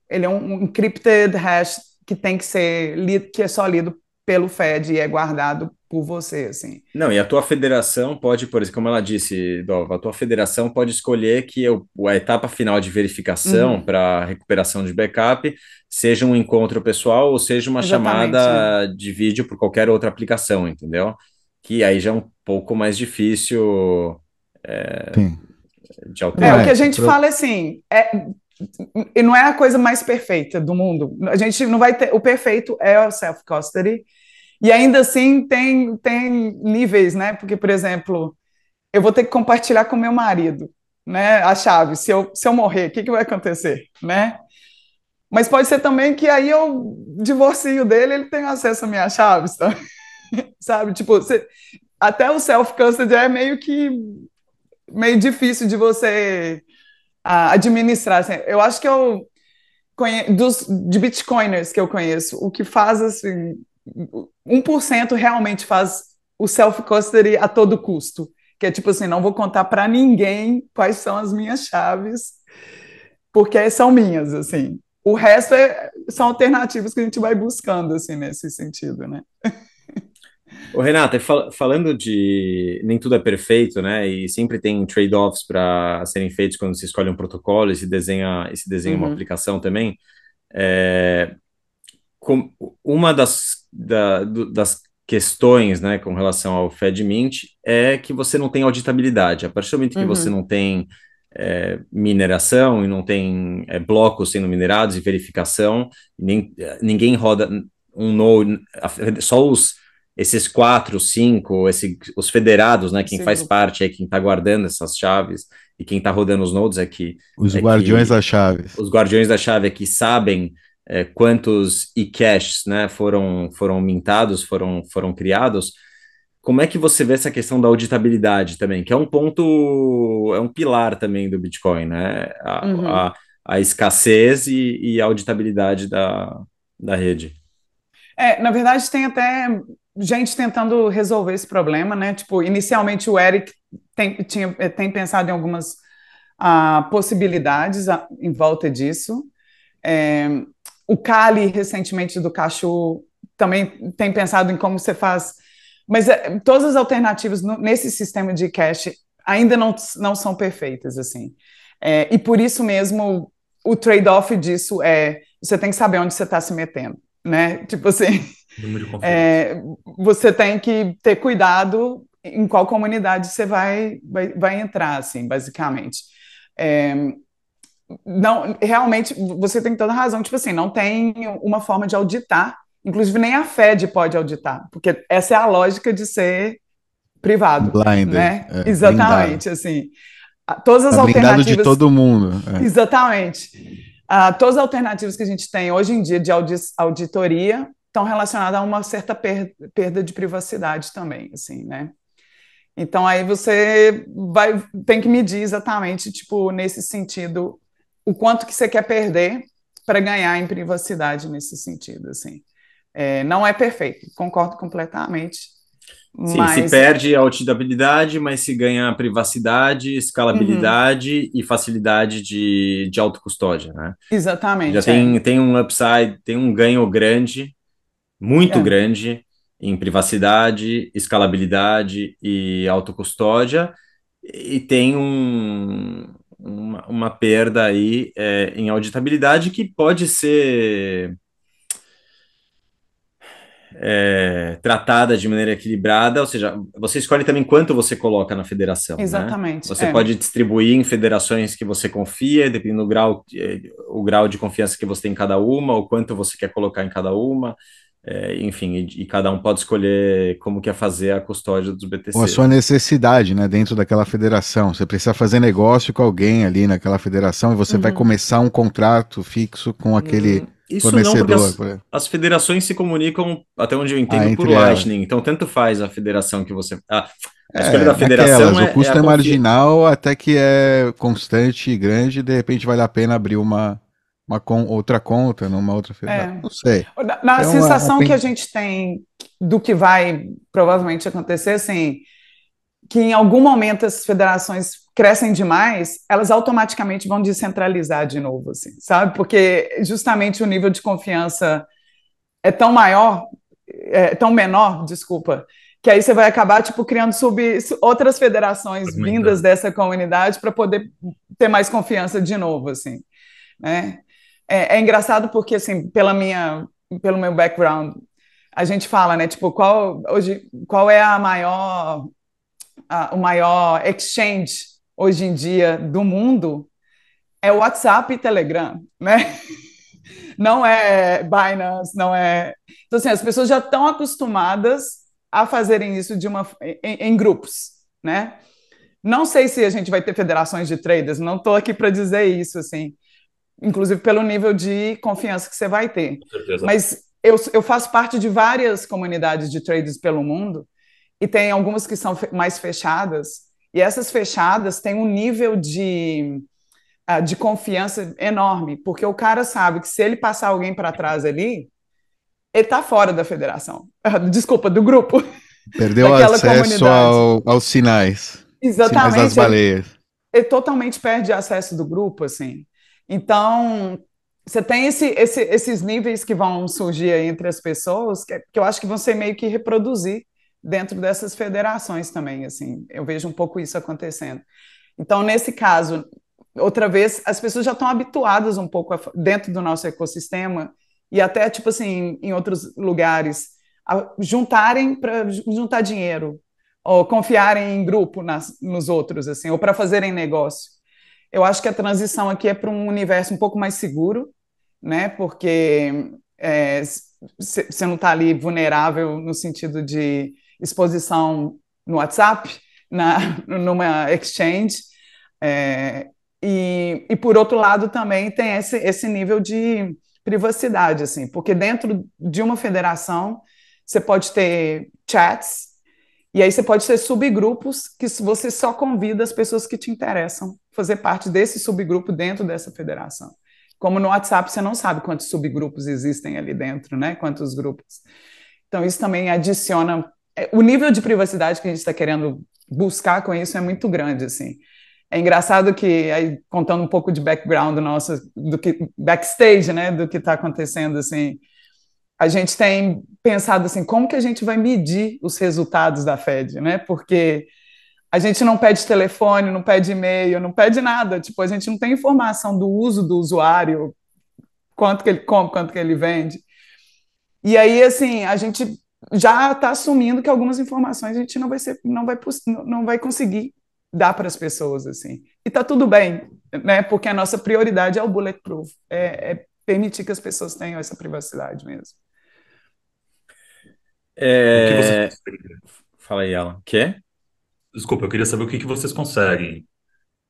ele é um, encrypted hash que tem que ser lido, que é só lido pelo Fed e é guardado por você, assim. Não, e a tua federação pode, por exemplo, como ela disse, Dova, a tua federação pode escolher que eu, a etapa final de verificação uhum. para recuperação de backup seja um encontro pessoal ou seja uma Exatamente, chamada né? de vídeo por qualquer outra aplicação, entendeu? Que aí já é um pouco mais difícil é, de alterar. É, o que a gente fala é assim, é, e não é a coisa mais perfeita do mundo. A gente não vai ter. O perfeito é o self-custody. E ainda assim tem, tem níveis, né? Porque, por exemplo, eu vou ter que compartilhar com meu marido né, a chave. Se eu, se eu morrer, o que, que vai acontecer? Né? Mas pode ser também que aí eu divorcio dele, ele tem acesso à minha chave, [laughs] sabe? sabe? Tipo, você, até o self-custody é meio que meio difícil de você a administrar. Assim, eu acho que eu conhe... dos de bitcoiners que eu conheço, o que faz assim, 1% realmente faz o self-custody a todo custo, que é tipo assim, não vou contar para ninguém quais são as minhas chaves, porque são minhas, assim. O resto é, são alternativas que a gente vai buscando, assim, nesse sentido, né? [laughs] Ô, Renata, fal falando de nem tudo é perfeito, né? E sempre tem trade-offs para serem feitos quando se escolhe um protocolo e se desenha, e se desenha uhum. uma aplicação também. É, com, uma das, da, do, das questões né, com relação ao FedMint é que você não tem auditabilidade. A partir do momento que uhum. você não tem é, mineração e não tem é, blocos sendo minerados e verificação, nem, ninguém roda um node, só os esses quatro, cinco, esse, os federados, né? Quem Sim. faz parte é quem está guardando essas chaves e quem está rodando os nodes aqui. É os é guardiões das da chave. Os guardiões da chave aqui é sabem é, quantos e-caches né, foram, foram mintados, foram, foram criados. Como é que você vê essa questão da auditabilidade também, que é um ponto, é um pilar também do Bitcoin, né? A, uhum. a, a escassez e, e, a auditabilidade da, da rede. É, na verdade, tem até gente tentando resolver esse problema, né? Tipo, inicialmente o Eric tem, tinha, tem pensado em algumas ah, possibilidades a, em volta disso. É, o Cali, recentemente, do Cachu, também tem pensado em como você faz. Mas é, todas as alternativas no, nesse sistema de cache ainda não, não são perfeitas, assim. É, e por isso mesmo, o trade-off disso é você tem que saber onde você está se metendo, né? Tipo assim... Número de É, você tem que ter cuidado em qual comunidade você vai, vai, vai entrar, assim, basicamente. É, não, realmente, você tem toda razão. Tipo assim, não tem uma forma de auditar. Inclusive, nem a Fed pode auditar, porque essa é a lógica de ser privado. Blinded, né? É, Exatamente, assim. Todas as é alternativas... de todo mundo. É. Exatamente. Ah, todas as alternativas que a gente tem hoje em dia de auditoria estão relacionadas a uma certa perda de privacidade também, assim, né? Então aí você vai tem que medir exatamente, tipo, nesse sentido, o quanto que você quer perder para ganhar em privacidade nesse sentido, assim. É, não é perfeito, concordo completamente. Sim, mas... se perde a auditabilidade, mas se ganha privacidade, escalabilidade uhum. e facilidade de, de autocustódia, né? Exatamente. Já tem, é. tem um upside, tem um ganho grande muito é. grande em privacidade, escalabilidade e autocustódia, e tem um, uma, uma, perda aí é, em auditabilidade que pode ser é, tratada de maneira equilibrada, ou seja, você escolhe também quanto você coloca na federação. Né? Exatamente. Né? Você é. pode distribuir em federações que você confia, dependendo do grau, é, o grau de confiança que você tem em cada uma, ou quanto você quer colocar em cada uma. É, enfim, e, e, cada um pode escolher como quer fazer a custódia dos BTC. Ou a sua necessidade, né, dentro daquela federação. Você precisa fazer negócio com alguém ali naquela federação e você uhum. vai começar um contrato fixo com uhum. aquele uhum. Isso fornecedor. Não, porque as, as, federações se comunicam, até onde eu entendo, ah, por Lightning. Então, tanto faz a federação que você... Ah, a é, escolha é, da federação aquelas, é, o é custo é, é marginal até que é constante e grande, e de repente vale a pena abrir uma, uma com, outra conta, numa outra federação. É. Não sei. Na, na é sensação uma... que a gente tem do que vai provavelmente acontecer, assim, que em algum momento as federações crescem demais, elas automaticamente vão descentralizar de novo, assim, sabe? Porque justamente o nível de confiança é tão maior, é tão menor, desculpa, que aí você vai acabar tipo criando sub outras federações vindas dessa comunidade para poder ter mais confiança de novo, assim, né? É, é engraçado porque, assim, pela minha, pelo meu background, a gente fala, né? Tipo, qual, hoje, qual é a maior, a, o maior exchange hoje em dia do mundo? É WhatsApp e Telegram, né? [laughs] Não é Binance, não é. Então, assim, as pessoas já estão acostumadas a fazerem isso de uma, em, em grupos, né? Não sei se a gente vai ter federações de traders, não estou aqui para dizer isso, assim inclusive pelo nível de confiança que você vai ter. Com certeza. Mas eu, eu faço parte de várias comunidades de traders pelo mundo e tem algumas que são mais fechadas, e essas fechadas têm um nível de, ah, de confiança enorme, porque o cara sabe que se ele passar alguém para trás ali, ele está fora da federação. [laughs] Desculpa, do grupo. Perdeu acesso ao, aos sinais. Exatamente. Sinais das baleias. Ele, ele totalmente perde acesso do grupo, assim. Então, você tem esse, esse, esses níveis que vão surgir entre as pessoas, que, que eu acho que vão ser meio que reproduzir dentro dessas federações também, assim. Eu vejo um pouco isso acontecendo. Então, nesse caso, outra vez, as pessoas já estão habituadas um pouco a, dentro do nosso ecossistema e até, tipo assim, em outros lugares, juntarem para juntar dinheiro ou confiarem em grupo nas, nos outros, assim, ou para fazerem negócio. Eu acho que a transição aqui é para um universo um pouco mais seguro, né? Porque é, você é, não está ali vulnerável no sentido de exposição no WhatsApp, na, [laughs] numa exchange. É, e, e, por outro lado, também tem esse, esse nível de privacidade, assim, porque dentro de uma federação você pode ter chats, e aí você pode ter subgrupos que você só convida as pessoas que te interessam fazer parte desse subgrupo dentro dessa federação. Como no WhatsApp você não sabe quantos subgrupos existem ali dentro, né? Quantos grupos. Então isso também adiciona é, o nível de privacidade que a gente está querendo buscar com isso é muito grande, assim. É engraçado que aí, contando um pouco de background nosso, do que backstage, né, do que está acontecendo, assim, a gente tem pensado assim, como que a gente vai medir os resultados da Fed, né? Porque a gente não pede telefone, não pede e-mail, não pede nada. Tipo, a gente não tem informação do uso do usuário, quanto que ele compra, quanto que ele vende. E aí, assim, a gente já está assumindo que algumas informações a gente não vai ser, não vai, não vai conseguir dar para as pessoas, assim. E tá tudo bem, né? Porque a nossa prioridade é o bulletproof, é, é permitir que as pessoas tenham essa privacidade mesmo. É... Você... Fala aí, Alan. Quê? Desculpa, eu queria saber o que, que vocês conseguem.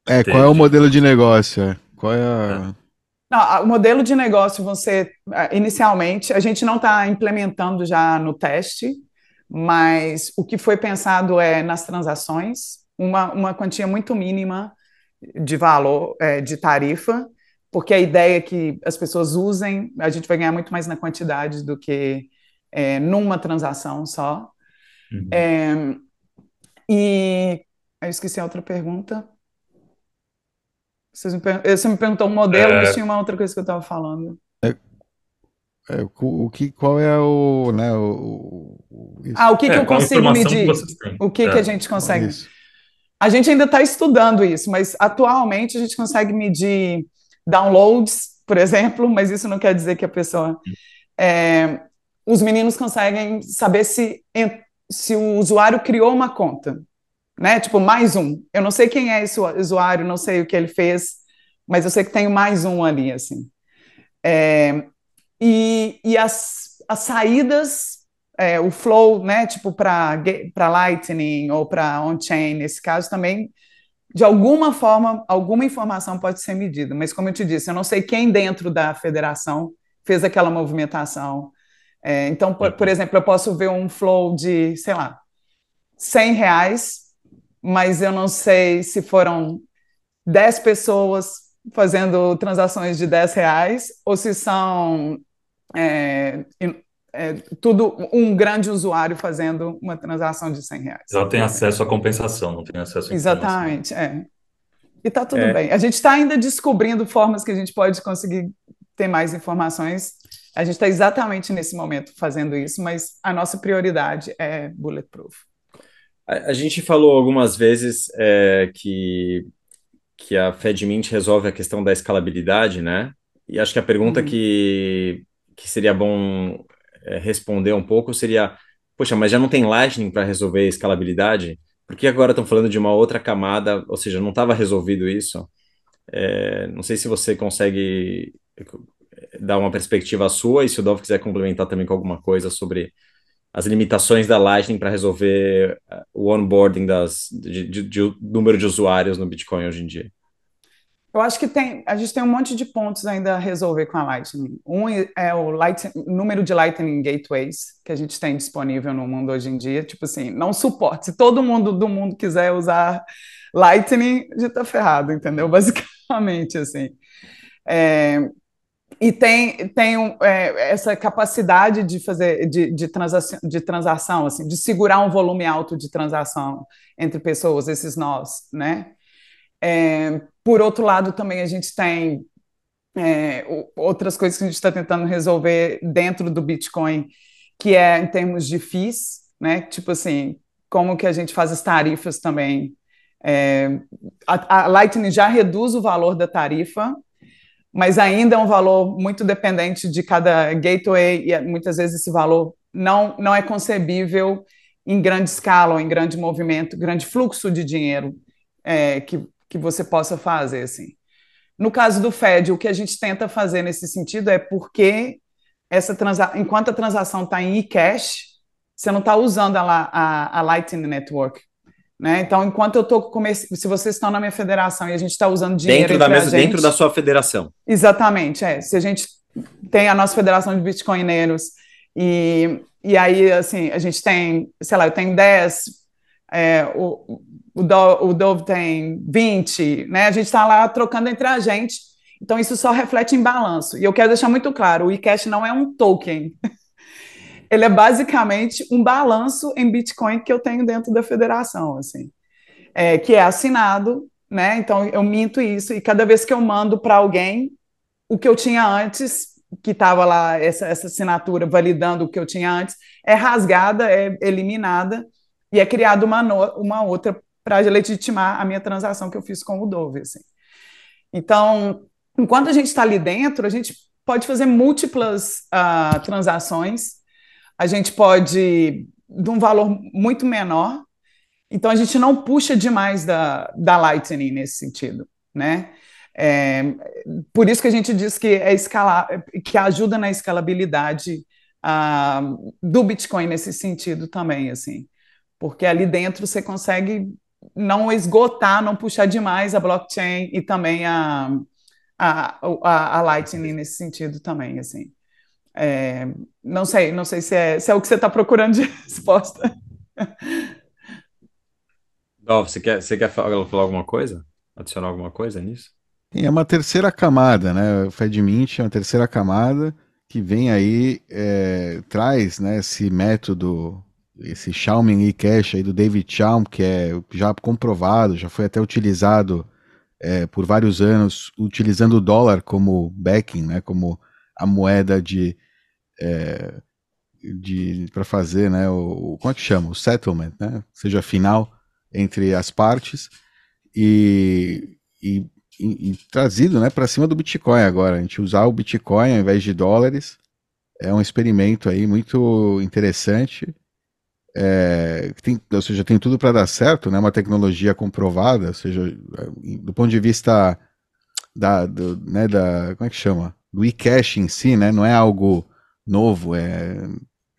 É, qual é o modelo de negócio? É? Qual é a. É. Não, o modelo de negócio, você, é, inicialmente, a gente não está implementando já no teste, mas o que foi pensado é nas transações, uma, uma quantia muito mínima de valor, é, de tarifa, porque a ideia é que as pessoas usem, a gente vai ganhar muito mais na quantidade do que é, numa transação só. Uhum. É, e eu esqueci a outra pergunta. Vocês me per... Você me perguntou um modelo, mas é. tinha uma outra coisa que eu estava falando. É... É, o que, qual é o, né, o, o ah, o que, que é, eu consigo medir? O que, que a é. gente consegue? Isso. A gente ainda está estudando isso, mas atualmente a gente consegue medir downloads, por exemplo, mas isso não quer dizer que a pessoa. os meninos conseguem saber se se o usuário criou uma conta, né? Tipo, mais um. Eu não sei quem é esse usuário, não sei o que ele fez, mas eu sei que tenho mais um ali, assim. É, e, e as, as saídas, é, o flow, né? Tipo, para Lightning ou para on-chain, nesse caso também, de alguma forma, alguma informação pode ser medida. Mas, como eu te disse, eu não sei quem dentro da federação fez aquela movimentação é, então, por, por, uhum. exemplo, eu posso ver um flow de, sei lá, 100 reais, mas eu não sei se foram 10 pessoas fazendo transações de 10 reais ou se são é, é, tudo um grande usuário fazendo uma transação de 100 reais. Já tem acesso à compensação, não tem acesso à Exatamente, é. E está tudo é. bem. A gente está ainda descobrindo formas que a gente pode conseguir ter mais informações. A gente está exatamente nesse momento fazendo isso, mas a nossa prioridade é Bulletproof. A, a gente falou algumas vezes é, que, que a FedMint resolve a questão da escalabilidade, né? E acho que a pergunta uhum. que, que seria bom é, responder um pouco seria: poxa, mas já não tem Lightning para resolver a escalabilidade? Por que agora estão falando de uma outra camada? Ou seja, não estava resolvido isso? É, não sei se você consegue dar uma perspectiva sua e se o Dov quiser complementar também com alguma coisa sobre as limitações da Lightning para resolver eh, o onboarding das, de, de, de, número de usuários no Bitcoin hoje em dia. Eu acho que tem, a gente tem um monte de pontos ainda a resolver com a Lightning. Um é o Lightning, número de Lightning Gateways que a gente tem disponível no mundo hoje em dia. Tipo assim, não suporte. Se todo mundo do mundo quiser usar Lightning, já está ferrado, entendeu? [laughs] Basicamente, assim. É, e tem, tem um, é, essa capacidade de fazer de, de, transação, de transação, assim, de segurar um volume alto de transação entre pessoas, esses nós, né? É, por outro lado, também a gente tem é, outras coisas que a gente está tentando resolver dentro do Bitcoin, que é em termos de FIIs, né? Tipo assim, como que a gente faz as tarifas também. É, a, a Lightning já reduz o valor da tarifa, mas ainda é um valor muito dependente de cada gateway e é, muitas vezes esse valor não, não é concebível em grande escala ou em grande movimento, grande fluxo de dinheiro é, que, que você possa fazer, assim. No caso do Fed, o que a gente tenta fazer nesse sentido é porque essa transa enquanto a transação está em e-cash, você não está usando a, a, a Lightning Network né? Então, enquanto eu estou com se vocês estão na minha federação e a gente está usando dinheiro dentro da gente, dentro da sua federação. Exatamente, é. Se a gente tem a nossa federação de bitcoineiros e, e aí assim a gente tem, sei lá, eu tenho 10, é, o, o, Do, o Dove tem 20, né? A gente está lá trocando entre a gente. Então, isso só reflete em balanço. E eu quero deixar muito claro: o eCash não é um token ele é basicamente um balanço em Bitcoin que eu tenho dentro da federação, assim, é, que é assinado, né? Então eu minto isso e cada vez que eu mando para alguém o que eu tinha antes, que estava lá essa, essa assinatura validando o que eu tinha antes, é rasgada, é eliminada e é criada uma, uma outra para legitimar a minha transação que eu fiz com o Dove, assim. Então, enquanto a gente está ali dentro, a gente pode fazer múltiplas uh, transações a gente pode, de um valor muito menor. Então, a gente não puxa demais da, da Lightning nesse sentido, né? É, por isso que a gente diz que é escalar, que ajuda na escalabilidade uh, do Bitcoin nesse sentido também, assim, porque ali dentro você consegue não esgotar, não puxar demais a blockchain e também a, a, a, a Lightning nesse sentido também, assim. É, não sei, não sei se é, se é o que você está procurando de [laughs] resposta. Dov, você quer, você quer falar, falar, alguma coisa? Adicionar alguma coisa nisso? É uma terceira camada, né? O FedMint é uma terceira camada que vem aí, é, traz né, esse método, esse Xiaomi cash aí do David Chaum, que é já comprovado, já foi até utilizado é, por vários anos, utilizando o dólar como backing, né, como a moeda de é, de para fazer, né? O, como é que chama? O settlement, né? Seja final entre as partes e, e, e, e trazido, né? Para cima do Bitcoin agora. A gente usar o Bitcoin ao invés de dólares é um experimento aí muito interessante. É, tem, ou seja, tem tudo para dar certo, né? Uma tecnologia comprovada, ou seja, do ponto de vista da, do, né, da como é que chama? Do e-cash em si, né? Não é algo novo, é,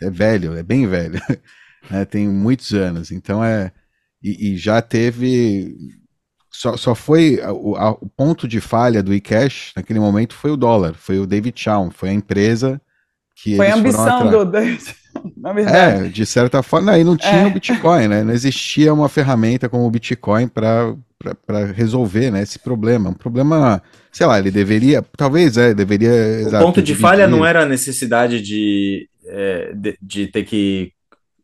é velho, é bem velho. [laughs] né? tem muitos anos, então é. E, e já teve. Só, só foi. o a, o ponto de falha do eCash naquele momento foi o dólar, foi o David Chaum, foi a empresa que. Foi a ambição do David. [laughs] Na é, verdade. É, de certa forma, aí não tinha é. o Bitcoin, né? Não existia uma ferramenta como o Bitcoin para resolver né, esse problema. Um problema sei lá, ele deveria, talvez, é, deveria. O exato, ponto de dividir. falha não era a necessidade de, é, de, de, ter que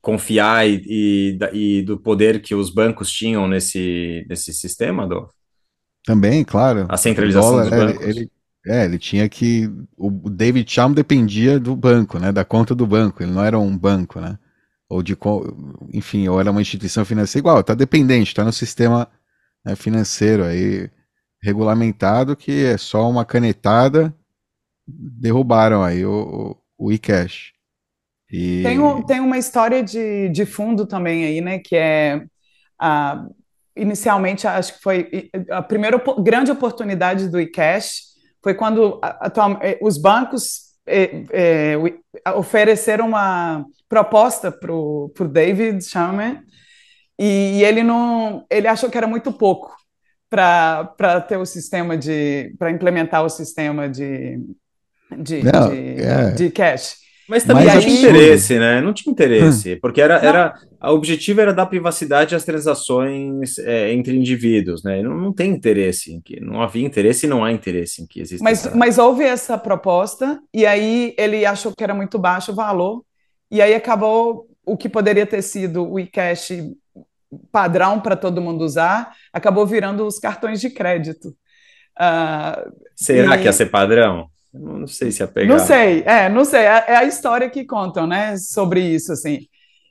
confiar e, e, e, do poder que os bancos tinham nesse, nesse sistema, Adolfo? Também, claro. A centralização dólar, dos é, bancos. Ele, ele, é, ele tinha que. O David Chalm dependia do banco, né? Da conta do banco. Ele não era um banco, né? Ou de. Enfim, ou era uma instituição financeira igual, tá dependente, tá no sistema né, financeiro aí regulamentado que é só uma canetada. Derrubaram aí o, o, eCash. E... Tem, um, tem uma história de, de fundo também aí, né? Que é. A, ah, inicialmente, acho que foi a primeira grande oportunidade do eCash foi quando eh, os bancos é, é, ofereceram uma proposta para o David Sherman e ele não ele achou que era muito pouco para ter o sistema de. para implementar o sistema de, de, não, de, é. de cash. Mas também Mas não tinha interesse, né? Não tinha interesse, hum. porque era, era o objetivo era dar privacidade às transações é, entre indivíduos, né? Não, não tem interesse em que não havia interesse e não há interesse em que exista. Mas, mas houve essa proposta e aí ele achou que era muito baixo o valor e aí acabou o que poderia ter sido o cash padrão para todo mundo usar, acabou virando os cartões de crédito. Uh, Será e... que ia ser padrão? Não sei se ia pegar. Não sei, é, não sei. É, é a história que contam, né, sobre isso, assim.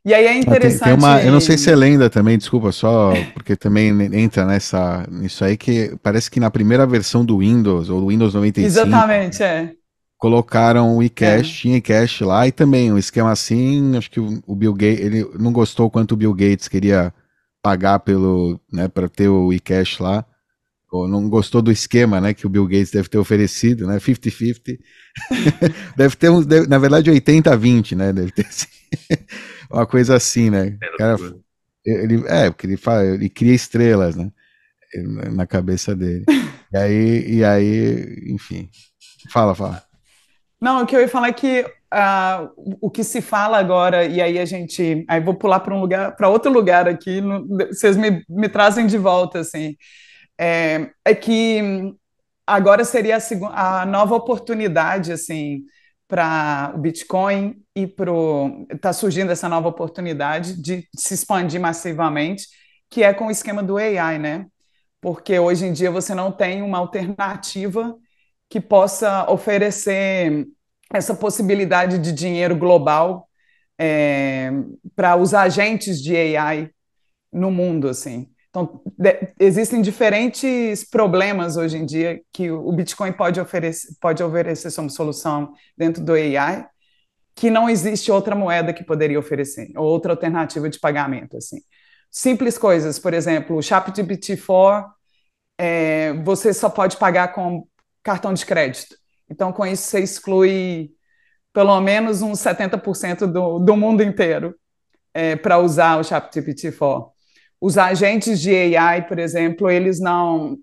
E aí é interessante. Ah, tem, tem uma, eu não sei se é lenda também, desculpa, só porque também entra nessa, nisso aí que parece que na primeira versão do Windows, ou do Windows 95. Exatamente, é. Colocaram o eCash, é. tinha eCash lá e também um esquema assim. Acho que o Bill Gates, ele não gostou quanto o Bill Gates queria pagar pelo, né, para ter o e cash lá, ou não gostou do esquema, né, que o Bill Gates deve ter oferecido, né, 50-50, [laughs] deve ter uns, deve, na verdade 80-20, né, deve ter assim, [laughs] uma coisa assim, né, é cara, ele, é, porque ele, fala, ele cria estrelas, né, na cabeça dele, e aí, e aí, enfim, fala, fala. Não, o que eu ia falar é que uh, o que se fala agora, e aí a gente. Aí vou pular para um lugar, para outro lugar aqui, no, vocês me, me trazem de volta, assim. É, é que agora seria a, a nova oportunidade, assim, para o Bitcoin e para está surgindo essa nova oportunidade de se expandir massivamente, que é com o esquema do AI, né? Porque hoje em dia você não tem uma alternativa que possa oferecer essa possibilidade de dinheiro global é, para os agentes de AI no mundo, assim. Então, de, existem diferentes problemas hoje em dia que o Bitcoin pode oferecer, pode oferecer como solução dentro do AI, que não existe outra moeda que poderia oferecer, ou outra alternativa de pagamento, assim. Simples coisas, por exemplo, o ChatGPT 4, é, você só pode pagar com cartão de crédito. Então, com isso, você exclui pelo menos uns 70% do, do mundo inteiro é, para usar o ChatGPT-4. Os agentes de AI, por exemplo, eles não.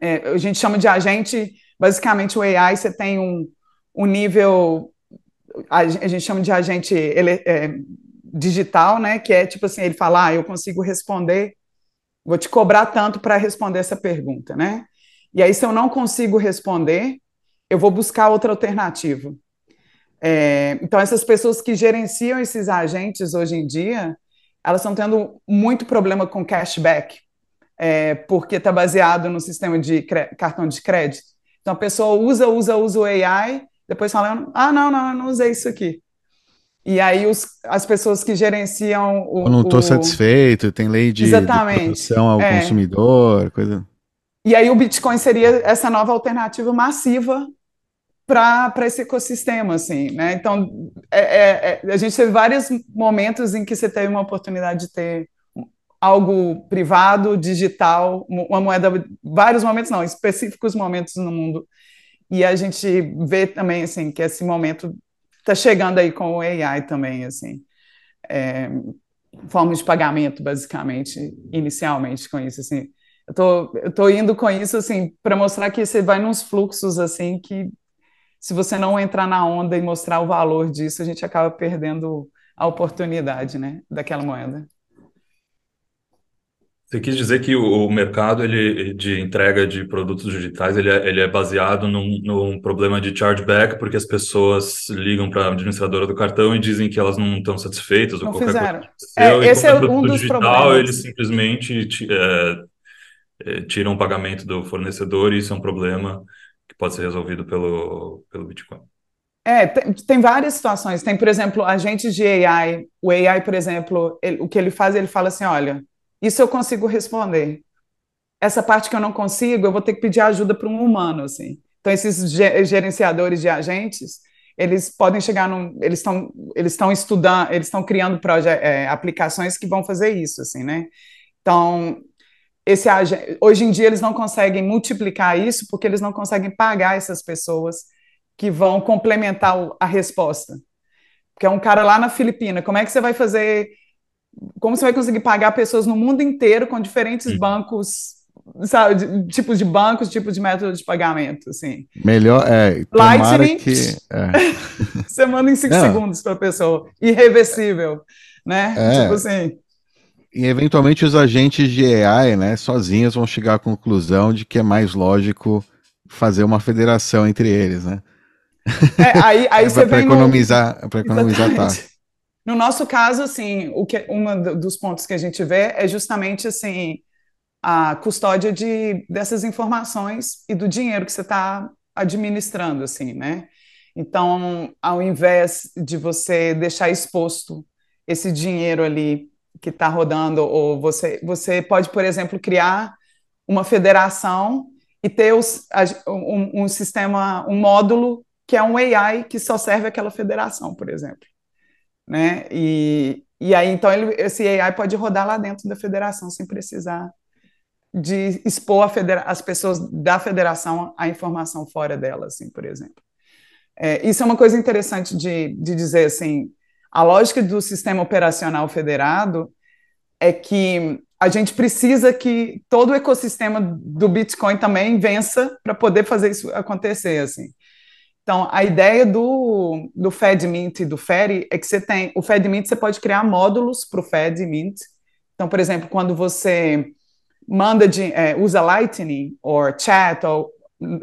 É, a gente chama de agente. Basicamente, o AI você tem um, um nível. A, a gente chama de agente ele, é, digital, né? Que é tipo assim: ele fala, ah, eu consigo responder, vou te cobrar tanto para responder essa pergunta, né? E aí, se eu não consigo responder, eu vou buscar outra alternativa. É, então, essas pessoas que gerenciam esses agentes hoje em dia, elas estão tendo muito problema com cashback, é, porque está baseado no sistema de cartão de crédito. Então, a pessoa usa, usa, usa o AI, depois fala: ah, não, não, não usei isso aqui. E aí os, as pessoas que gerenciam o... Eu não estou satisfeito, tem lei de, Exatamente. de proteção ao é. consumidor, coisa... E aí o Bitcoin seria essa nova alternativa massiva para esse ecossistema, assim, né? Então, é, é, é, a gente teve vários momentos em que você teve uma oportunidade de ter algo privado, digital, uma moeda, vários momentos não, específicos momentos no mundo. E a gente vê também, assim, que esse momento está chegando aí com o AI também, assim. É, de pagamento, basicamente, inicialmente com isso, assim eu tô, eu tô indo com isso, assim, para mostrar que você vai nos fluxos, assim, que se você não entrar na onda e mostrar o valor disso, a gente acaba perdendo a oportunidade, né, daquela moeda. Você quis dizer que o, mercado ele, de entrega de produtos digitais ele é, ele é baseado num, num, problema de chargeback, porque as pessoas ligam para a administradora do cartão e dizem que elas não estão satisfeitas não ou qualquer fizeram. coisa. É, esse é um dos digital, problemas. Ele simplesmente é, eh, é, tiram o pagamento do fornecedor e isso é um problema que pode ser resolvido pelo, pelo Bitcoin. É, tem, tem, várias situações. Tem, por exemplo, agentes de AI. O AI, por exemplo, ele, o que ele faz, ele fala assim: olha, isso eu consigo responder. Essa parte que eu não consigo, eu vou ter que pedir ajuda para um humano, assim. Então, esses gerenciadores de agentes, eles podem chegar num, eles estão, eles estão estudando, eles estão criando é, aplicações que vão fazer isso, assim, né? Então, esse hoje em dia eles não conseguem multiplicar isso porque eles não conseguem pagar essas pessoas que vão complementar a resposta. Porque é um cara lá na Filipina, como é que você vai fazer? Como você vai conseguir pagar pessoas no mundo inteiro com diferentes Sim. bancos, sabe, tipos de bancos, tipos de método de pagamento, assim. Melhor é Lightning. Que, é. [laughs] você manda em cinco segundos para a pessoa, irreversível, né? É. Tipo assim. E eventualmente os agentes de AI, né, sozinhos vão chegar à conclusão de que é mais lógico fazer uma federação entre eles, né? É, aí, [laughs] aí é você vem economizar, no... para economizar taxa. No nosso caso, assim, o que uma dos pontos que a gente vê é justamente assim a custódia de, dessas informações e do dinheiro que você está administrando, assim, né? Então, ao invés de você deixar exposto esse dinheiro ali que está rodando, ou você, você pode, por exemplo, criar uma federação e ter os, um, um, sistema, um módulo que é um AI que só serve aquela federação, por exemplo. Né? E, e aí, então, ele, esse AI pode rodar lá dentro da federação sem precisar de expor as pessoas da federação à informação fora dela, assim, por exemplo. É, isso é uma coisa interessante de, de dizer, assim, a lógica do sistema operacional federado é que a gente precisa que todo o ecossistema do Bitcoin também vença para poder fazer isso acontecer, assim. Então, a ideia do, do FedMint e do FERI é que você tem... O FedMint, você pode criar módulos para o FedMint. Então, por exemplo, quando você manda de, é, usa Lightning ou chat ou,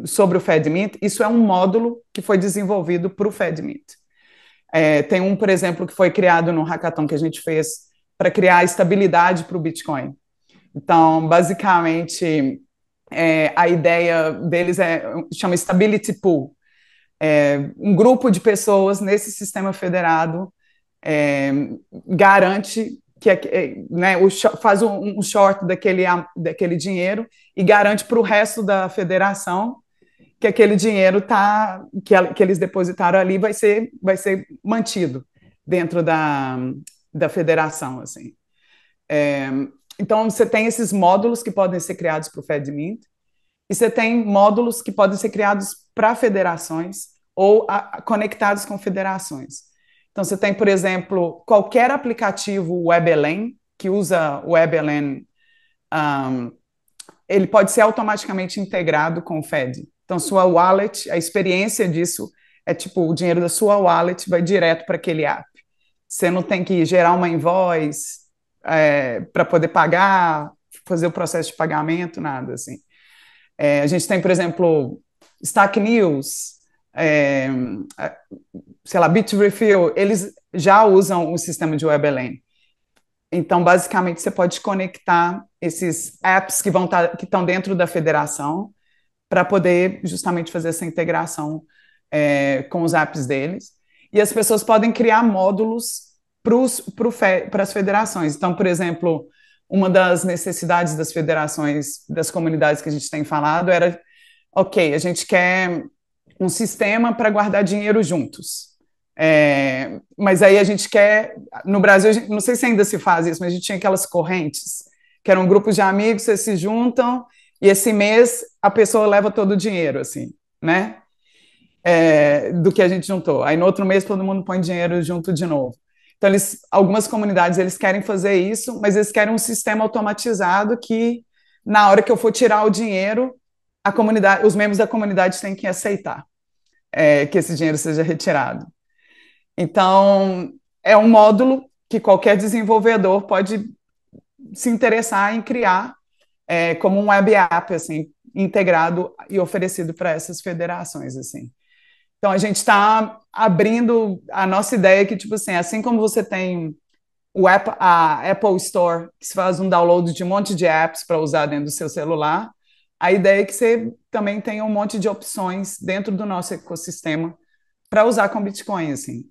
sobre o FedMint, isso é um módulo que foi desenvolvido para o FedMint. É, tem um, por exemplo, que foi criado no hackathon que a gente fez para criar estabilidade para o Bitcoin. Então, basicamente, é, a ideia deles é chama Stability Pool. É, um grupo de pessoas nesse sistema federado é, garante que é, né, faz um, short daquele, daquele dinheiro e garante para o resto da federação que aquele dinheiro tá, que, que eles depositaram ali vai ser, vai ser mantido dentro da, da federação, assim. É, então, você tem esses módulos que podem ser criados para o FedMint, e você tem módulos que podem ser criados para federações ou a, conectados com federações. Então, você tem, por exemplo, qualquer aplicativo WebElem, que usa Web WebElem, um, ele pode ser automaticamente integrado com o Fed. Então, sua wallet, a experiência disso é tipo, o dinheiro da sua wallet vai direto para aquele app. Você não tem que gerar uma invoice é, para poder pagar, fazer o processo de pagamento, nada assim. É, a gente tem, por exemplo, Stack News, é, é sei lá, Bitrefill, eles já usam o sistema de WebLM. Então, basicamente, você pode conectar esses apps que vão tá, que estão dentro da federação para poder justamente fazer essa integração é, com os apps deles. E as pessoas podem criar módulos para as federações. Então, por exemplo, uma das necessidades das federações, das comunidades que a gente tem falado era, ok, a gente quer um sistema para guardar dinheiro juntos. É, mas aí a gente quer, no Brasil, gente, não sei se ainda se faz isso, mas a gente tinha aquelas correntes, que eram grupos de amigos, vocês se juntam, e esse mês a pessoa leva todo o dinheiro, assim, né? É, do que a gente juntou. Aí no outro mês todo mundo põe dinheiro junto de novo. Então eles, algumas comunidades eles querem fazer isso, mas eles querem um sistema automatizado que na hora que eu for tirar o dinheiro, a comunidade, os membros da comunidade têm que aceitar é, que esse dinheiro seja retirado. Então é um módulo que qualquer desenvolvedor pode se interessar em criar é, como um web app assim integrado e oferecido para essas federações, assim. Então a gente está abrindo a nossa ideia que tipo assim, assim como você tem o Apple, a Apple Store que se faz um download de um monte de apps para usar dentro do seu celular, a ideia é que você também tenha um monte de opções dentro do nosso ecossistema para usar com Bitcoin, assim.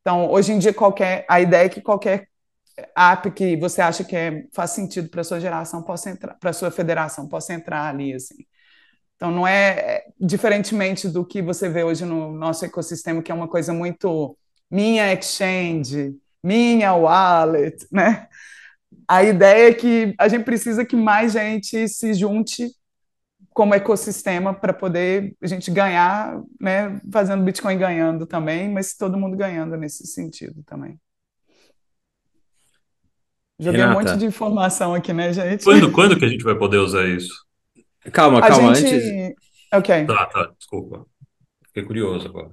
Então hoje em dia qualquer a ideia é que qualquer app que você acha que é, faz sentido para sua geração possa entrar, para sua federação possa entrar ali, assim. Então não é, é diferentemente do que você vê hoje no nosso ecossistema, que é uma coisa muito minha exchange, minha wallet, né? A ideia é que a gente precisa que mais gente se junte como ecossistema para poder a gente ganhar, né, fazendo Bitcoin ganhando também, mas todo mundo ganhando nesse sentido também. Joguei um monte de informação aqui, né, gente? Quando, quando que a gente vai poder usar isso? Calma, a calma, gente... antes. Ok. Tá, tá, desculpa. Fiquei curioso agora.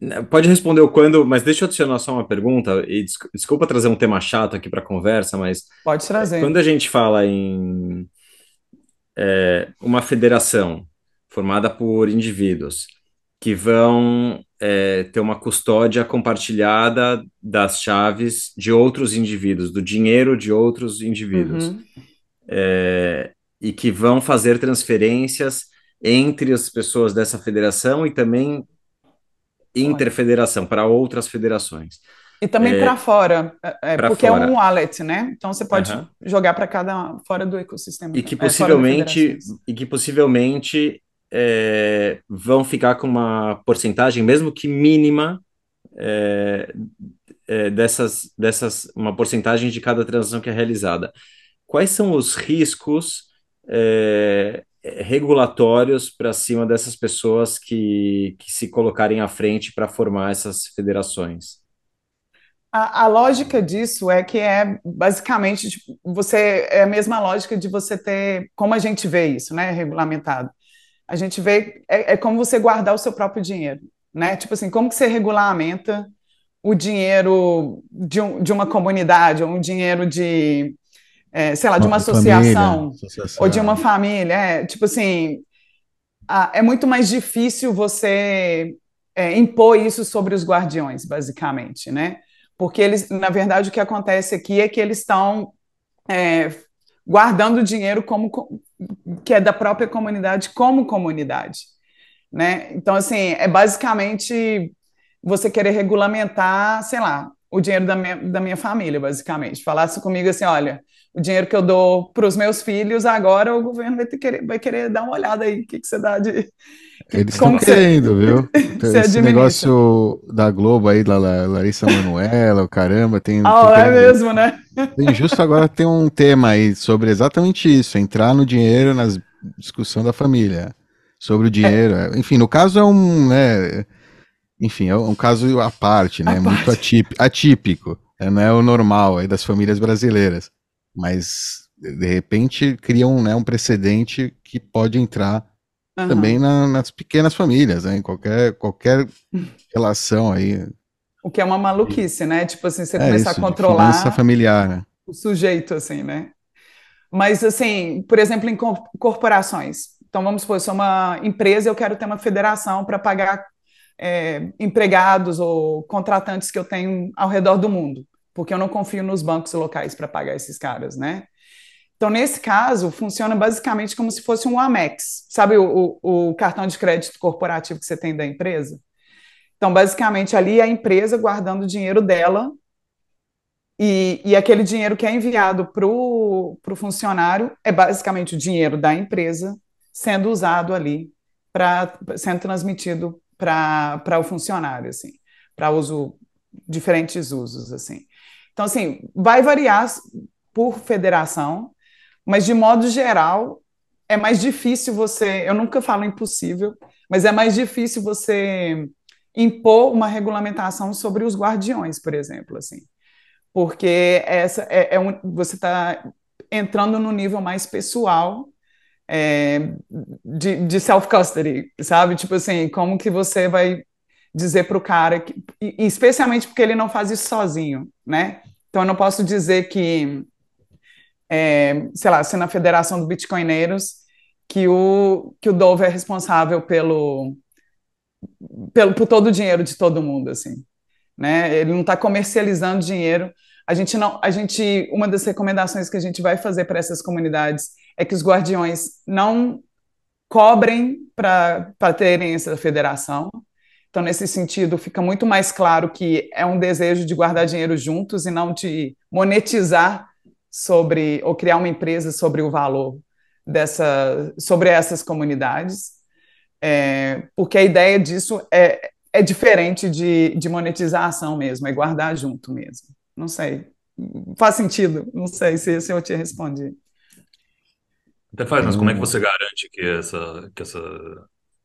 Né, pode responder o quando, mas deixa eu adicionar só uma pergunta, e desculpa trazer um tema chato aqui para a conversa, mas. Pode trazer. Quando a gente fala em é, uma federação formada por indivíduos que vão é, ter uma custódia compartilhada das chaves de outros indivíduos, do dinheiro de outros indivíduos, uhum. é, e que vão fazer transferências entre as pessoas dessa federação e também interfederação para outras federações. E também é, para fora, é, é, pra porque é fora. é um wallet, né? Então você pode uhum. jogar para cada fora do ecossistema. E que é, possivelmente é, e que possivelmente é, vão ficar com uma porcentagem, mesmo que mínima, é, é, dessas, dessas, uma porcentagem de cada transação que é realizada. Quais são os riscos é, regulatórios para cima dessas pessoas que, que se colocarem à frente para formar essas federações? A, a, lógica disso é que é basicamente tipo, você é a mesma lógica de você ter como a gente vê isso, né, regulamentado a gente vê é, é, como você guardar o seu próprio dinheiro, né? Tipo assim, como que você regulamenta o dinheiro de, um, de uma comunidade, ou um dinheiro de, é, sei lá, de uma, associação, família, ou de uma família. É, tipo assim, a, é muito mais difícil você é, impor isso sobre os guardiões, basicamente, né? Porque eles, na verdade, o que acontece aqui é que eles estão é, guardando dinheiro como que é da própria comunidade como comunidade, né? Então, assim, é basicamente você querer regulamentar, sei lá, o dinheiro da minha, da minha família, basicamente. Falasse comigo assim, olha, o dinheiro que eu dou para os meus filhos, agora o governo vai, querer, vai querer dar uma olhada aí, o que, que você dá de, eles estão querendo, viu? [laughs] Esse administra. negócio da Globo aí, da Larissa Manoela, o caramba, tem. Ah, tem é mesmo, né? [laughs] Tem justo agora tem um tema aí sobre exatamente isso: entrar no dinheiro na discussão da família. Sobre o é. dinheiro. É. Enfim, no caso é um. Né, enfim, é um caso à parte, né? Muito parte. atípico. É, não é o normal aí das famílias brasileiras. Mas, de repente, cria um, né, um precedente que pode entrar uhum. também na, nas pequenas famílias, né? em qualquer, qualquer relação aí. O que é uma maluquice, né? Tipo assim, você é começar isso, a controlar. familiar, né? O sujeito, assim, né? Mas, assim, por exemplo, em corporações. Então, vamos supor, eu sou uma empresa eu quero ter uma federação para pagar é, empregados ou contratantes que eu tenho ao redor do mundo, porque eu não confio nos bancos locais para pagar esses caras, né? Então, nesse caso, funciona basicamente como se fosse um Amex, sabe o, o, o cartão de crédito corporativo que você tem da empresa? Então, basicamente, ali é a empresa guardando o dinheiro dela e, e, aquele dinheiro que é enviado para o funcionário é basicamente o dinheiro da empresa sendo usado ali, pra, sendo transmitido para o funcionário, assim, para uso, diferentes usos, assim. Então, assim, vai variar por federação, mas, de modo geral, é mais difícil você. Eu nunca falo impossível, mas é mais difícil você impor uma regulamentação sobre os guardiões, por exemplo, assim, porque essa é, é um, você está entrando no nível mais pessoal é, de, de self custody, sabe? Tipo assim, como que você vai dizer para o cara, que, especialmente porque ele não faz isso sozinho, né? Então eu não posso dizer que é, sei lá, sendo assim, na Federação do Bitcoineiros, que o, que o Dove é responsável pelo, pelo por todo o dinheiro de todo mundo, assim, né? Ele não está comercializando dinheiro. A gente não, a gente, uma das recomendações que a gente vai fazer para essas comunidades é que os guardiões não cobrem para terem essa federação. Então, nesse sentido, fica muito mais claro que é um desejo de guardar dinheiro juntos e não de monetizar sobre ou criar uma empresa sobre o valor dessa, sobre essas comunidades, é, porque a ideia disso é, é diferente de, de monetização mesmo, é guardar junto mesmo. Não sei, faz sentido? Não sei se, se eu te respondi. Até faz, mas como é que hum. você garante que essa, que essa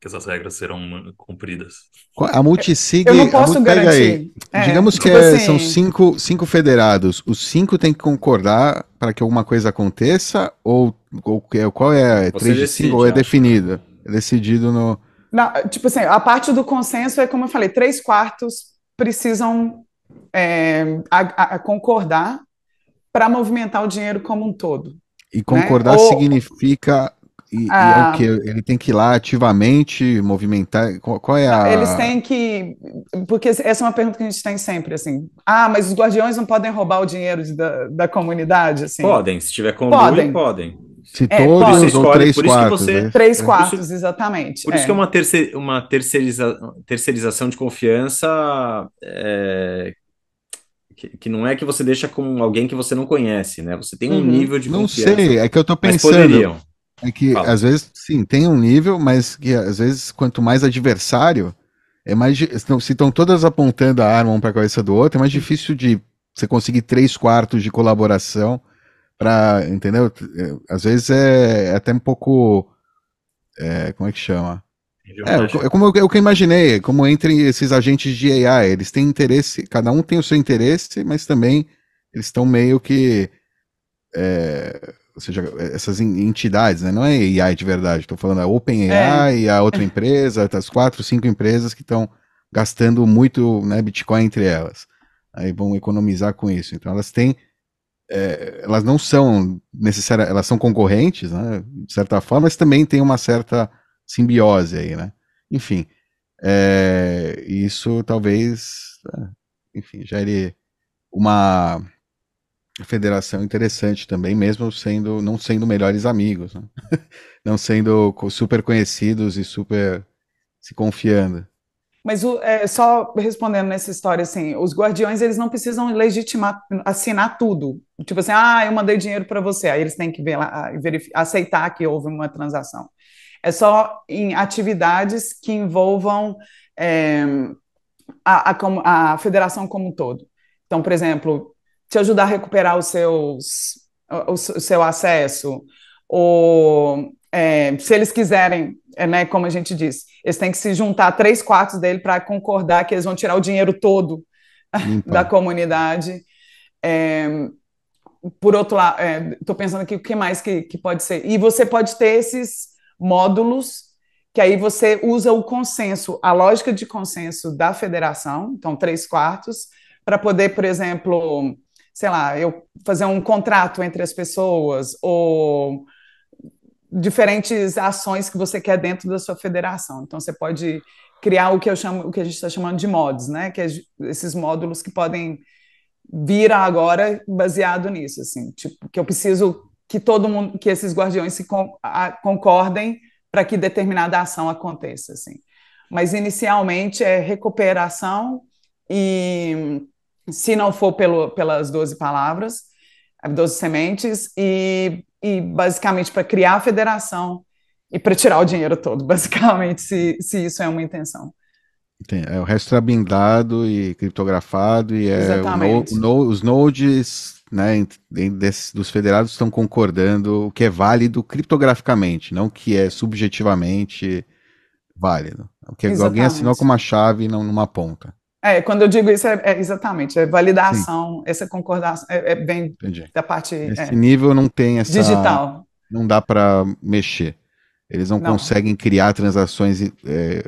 que essas regras serão cumpridas. A multisig. Eu não posso garantir. Aí, é, digamos que tipo é, assim... são cinco, cinco federados. Os cinco têm que concordar para que alguma coisa aconteça? Ou, ou qual é? é três decide, de cinco? Ou é definida? É decidido no. Não, tipo assim, a parte do consenso é como eu falei: três quartos precisam é, a, a concordar para movimentar o dinheiro como um todo. E concordar né? significa e, e é o ah. que? Ele tem que ir lá ativamente movimentar? Qual, é a. Eles têm que. Porque essa é uma pergunta que a gente tem sempre, assim. Ah, mas os guardiões não podem roubar o dinheiro de, da, da comunidade? Assim. Podem, se tiver com podem. podem. Se é, todos pode. escolhe, ou três quartos. Você... Né? Três é. quartos, exatamente. Por isso é. que é uma, terceir, uma terceiriza, terceirização de confiança é, que, não é que você deixa com alguém que você não conhece, né? Você tem um uhum. nível de não confiança. sei, é que eu tô pensando. É que Fala. às vezes, sim, tem um nível, mas que às vezes quanto mais adversário, é mais se estão todas apontando a arma um para a cabeça do outro, é mais difícil de você conseguir três quartos de colaboração para, entendeu? É, às vezes é, é até um pouco é, como é que chama? É, é como é eu, eu que imaginei, é como entre esses agentes de AI, eles têm interesse, cada um tem o seu interesse, mas também eles estão meio que é, ou seja, é, essas entidades, né? não é AI de verdade, estou falando é a OpenAI é. e a outra empresa, as quatro, cinco empresas que estão gastando muito né, Bitcoin entre elas. Aí vão economizar com isso. Então elas têm, é, elas não são necessárias, elas são concorrentes, né, de certa forma, mas também tem uma certa simbiose aí, né? Enfim, é, isso talvez, é, enfim, já uma federação interessante também, mesmo sendo não sendo melhores amigos, né? [laughs] não sendo super conhecidos e super se confiando. Mas o, é, só respondendo nessa história, assim, os guardiões eles não precisam legitimar, assinar tudo. Tipo assim, ah, eu mandei dinheiro para você. Aí eles têm que ver lá, aceitar que houve uma transação. É só em atividades que envolvam é, a, a, a federação como um todo. Então, por exemplo, te ajudar a recuperar os seus, o, o seu acesso, ou é, se eles quiserem, é, né, como a gente disse, eles têm que se juntar três quartos dele para concordar que eles vão tirar o dinheiro todo [laughs] da então. comunidade. É, por outro lado, estou é, pensando aqui o que mais que, que pode ser. E você pode ter esses módulos que aí você usa o consenso, a lógica de consenso da federação, então três quartos, para poder, por exemplo, sei lá, eu fazer um contrato entre as pessoas ou diferentes ações que você quer dentro da sua federação. Então você pode criar o que eu chamo, o que a gente está chamando de mods, né? Que é esses módulos que podem vir agora baseado nisso, assim, tipo que eu preciso que todo mundo, que esses guardiões se con a, concordem para que determinada ação aconteça, assim. Mas inicialmente é recuperação e se não for pelo, pelas 12 palavras, 12 sementes, e, e basicamente para criar a federação e para tirar o dinheiro todo, [laughs] basicamente, se, se isso é uma intenção. é, o resto é blindado e criptografado, e é no, no, os nodes né, desse, dos federados estão concordando o que é válido criptograficamente, não o que é subjetivamente válido. O que Exatamente. alguém assinou com uma chave e não numa ponta. É, quando eu digo isso, é, é exatamente, é validação, Sim. essa concordação, é, é bem Entendi. da parte. É, Esse nível não tem essa. Digital. Não dá para mexer. Eles não, não, conseguem criar transações. É,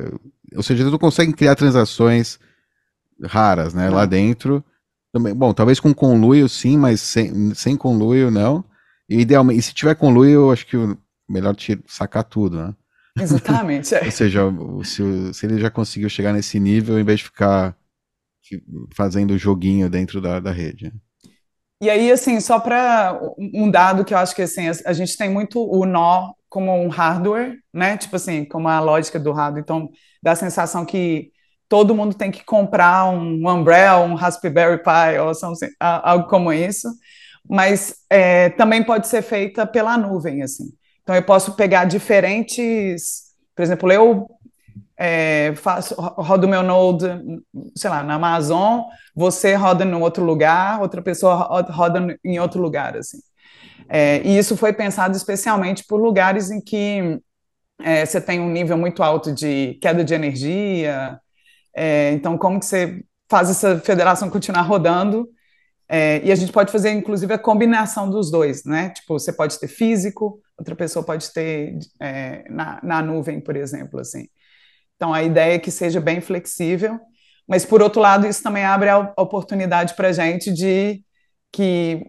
ou seja, eles não conseguem criar transações raras, né? Não. Lá dentro. Também, bom, talvez com conluio sim, mas sem, sem conluio não. E, idealmente, e se tiver conluio, eu acho que o melhor te sacar tudo, né? Exatamente. É. [laughs] ou seja, se, se ele já conseguiu chegar nesse nível, em vez de ficar fazendo joguinho dentro da, da rede. E aí, assim, só para um dado que eu acho que assim, a gente tem muito o nó como um hardware, né? Tipo assim, como a lógica do hardware. Então, dá a sensação que todo mundo tem que comprar um Umbrella, um Raspberry Pi ou something, assim, algo como isso. Mas é, também pode ser feita pela nuvem, assim. Então, eu posso pegar diferentes. Por exemplo, eu é, faço, rodo meu node, sei lá, na Amazon, você roda em outro lugar, outra pessoa roda em outro lugar, assim. É, e isso foi pensado especialmente por lugares em que é, você tem um nível muito alto de queda de energia. É, então, como que você faz essa federação continuar rodando? É, e a gente pode fazer, inclusive, a combinação dos dois, né? Tipo, você pode ter físico, outra pessoa pode ter é, na, na nuvem, por exemplo, assim. Então, a ideia é que seja bem flexível, mas, por outro lado, isso também abre a oportunidade para a gente de que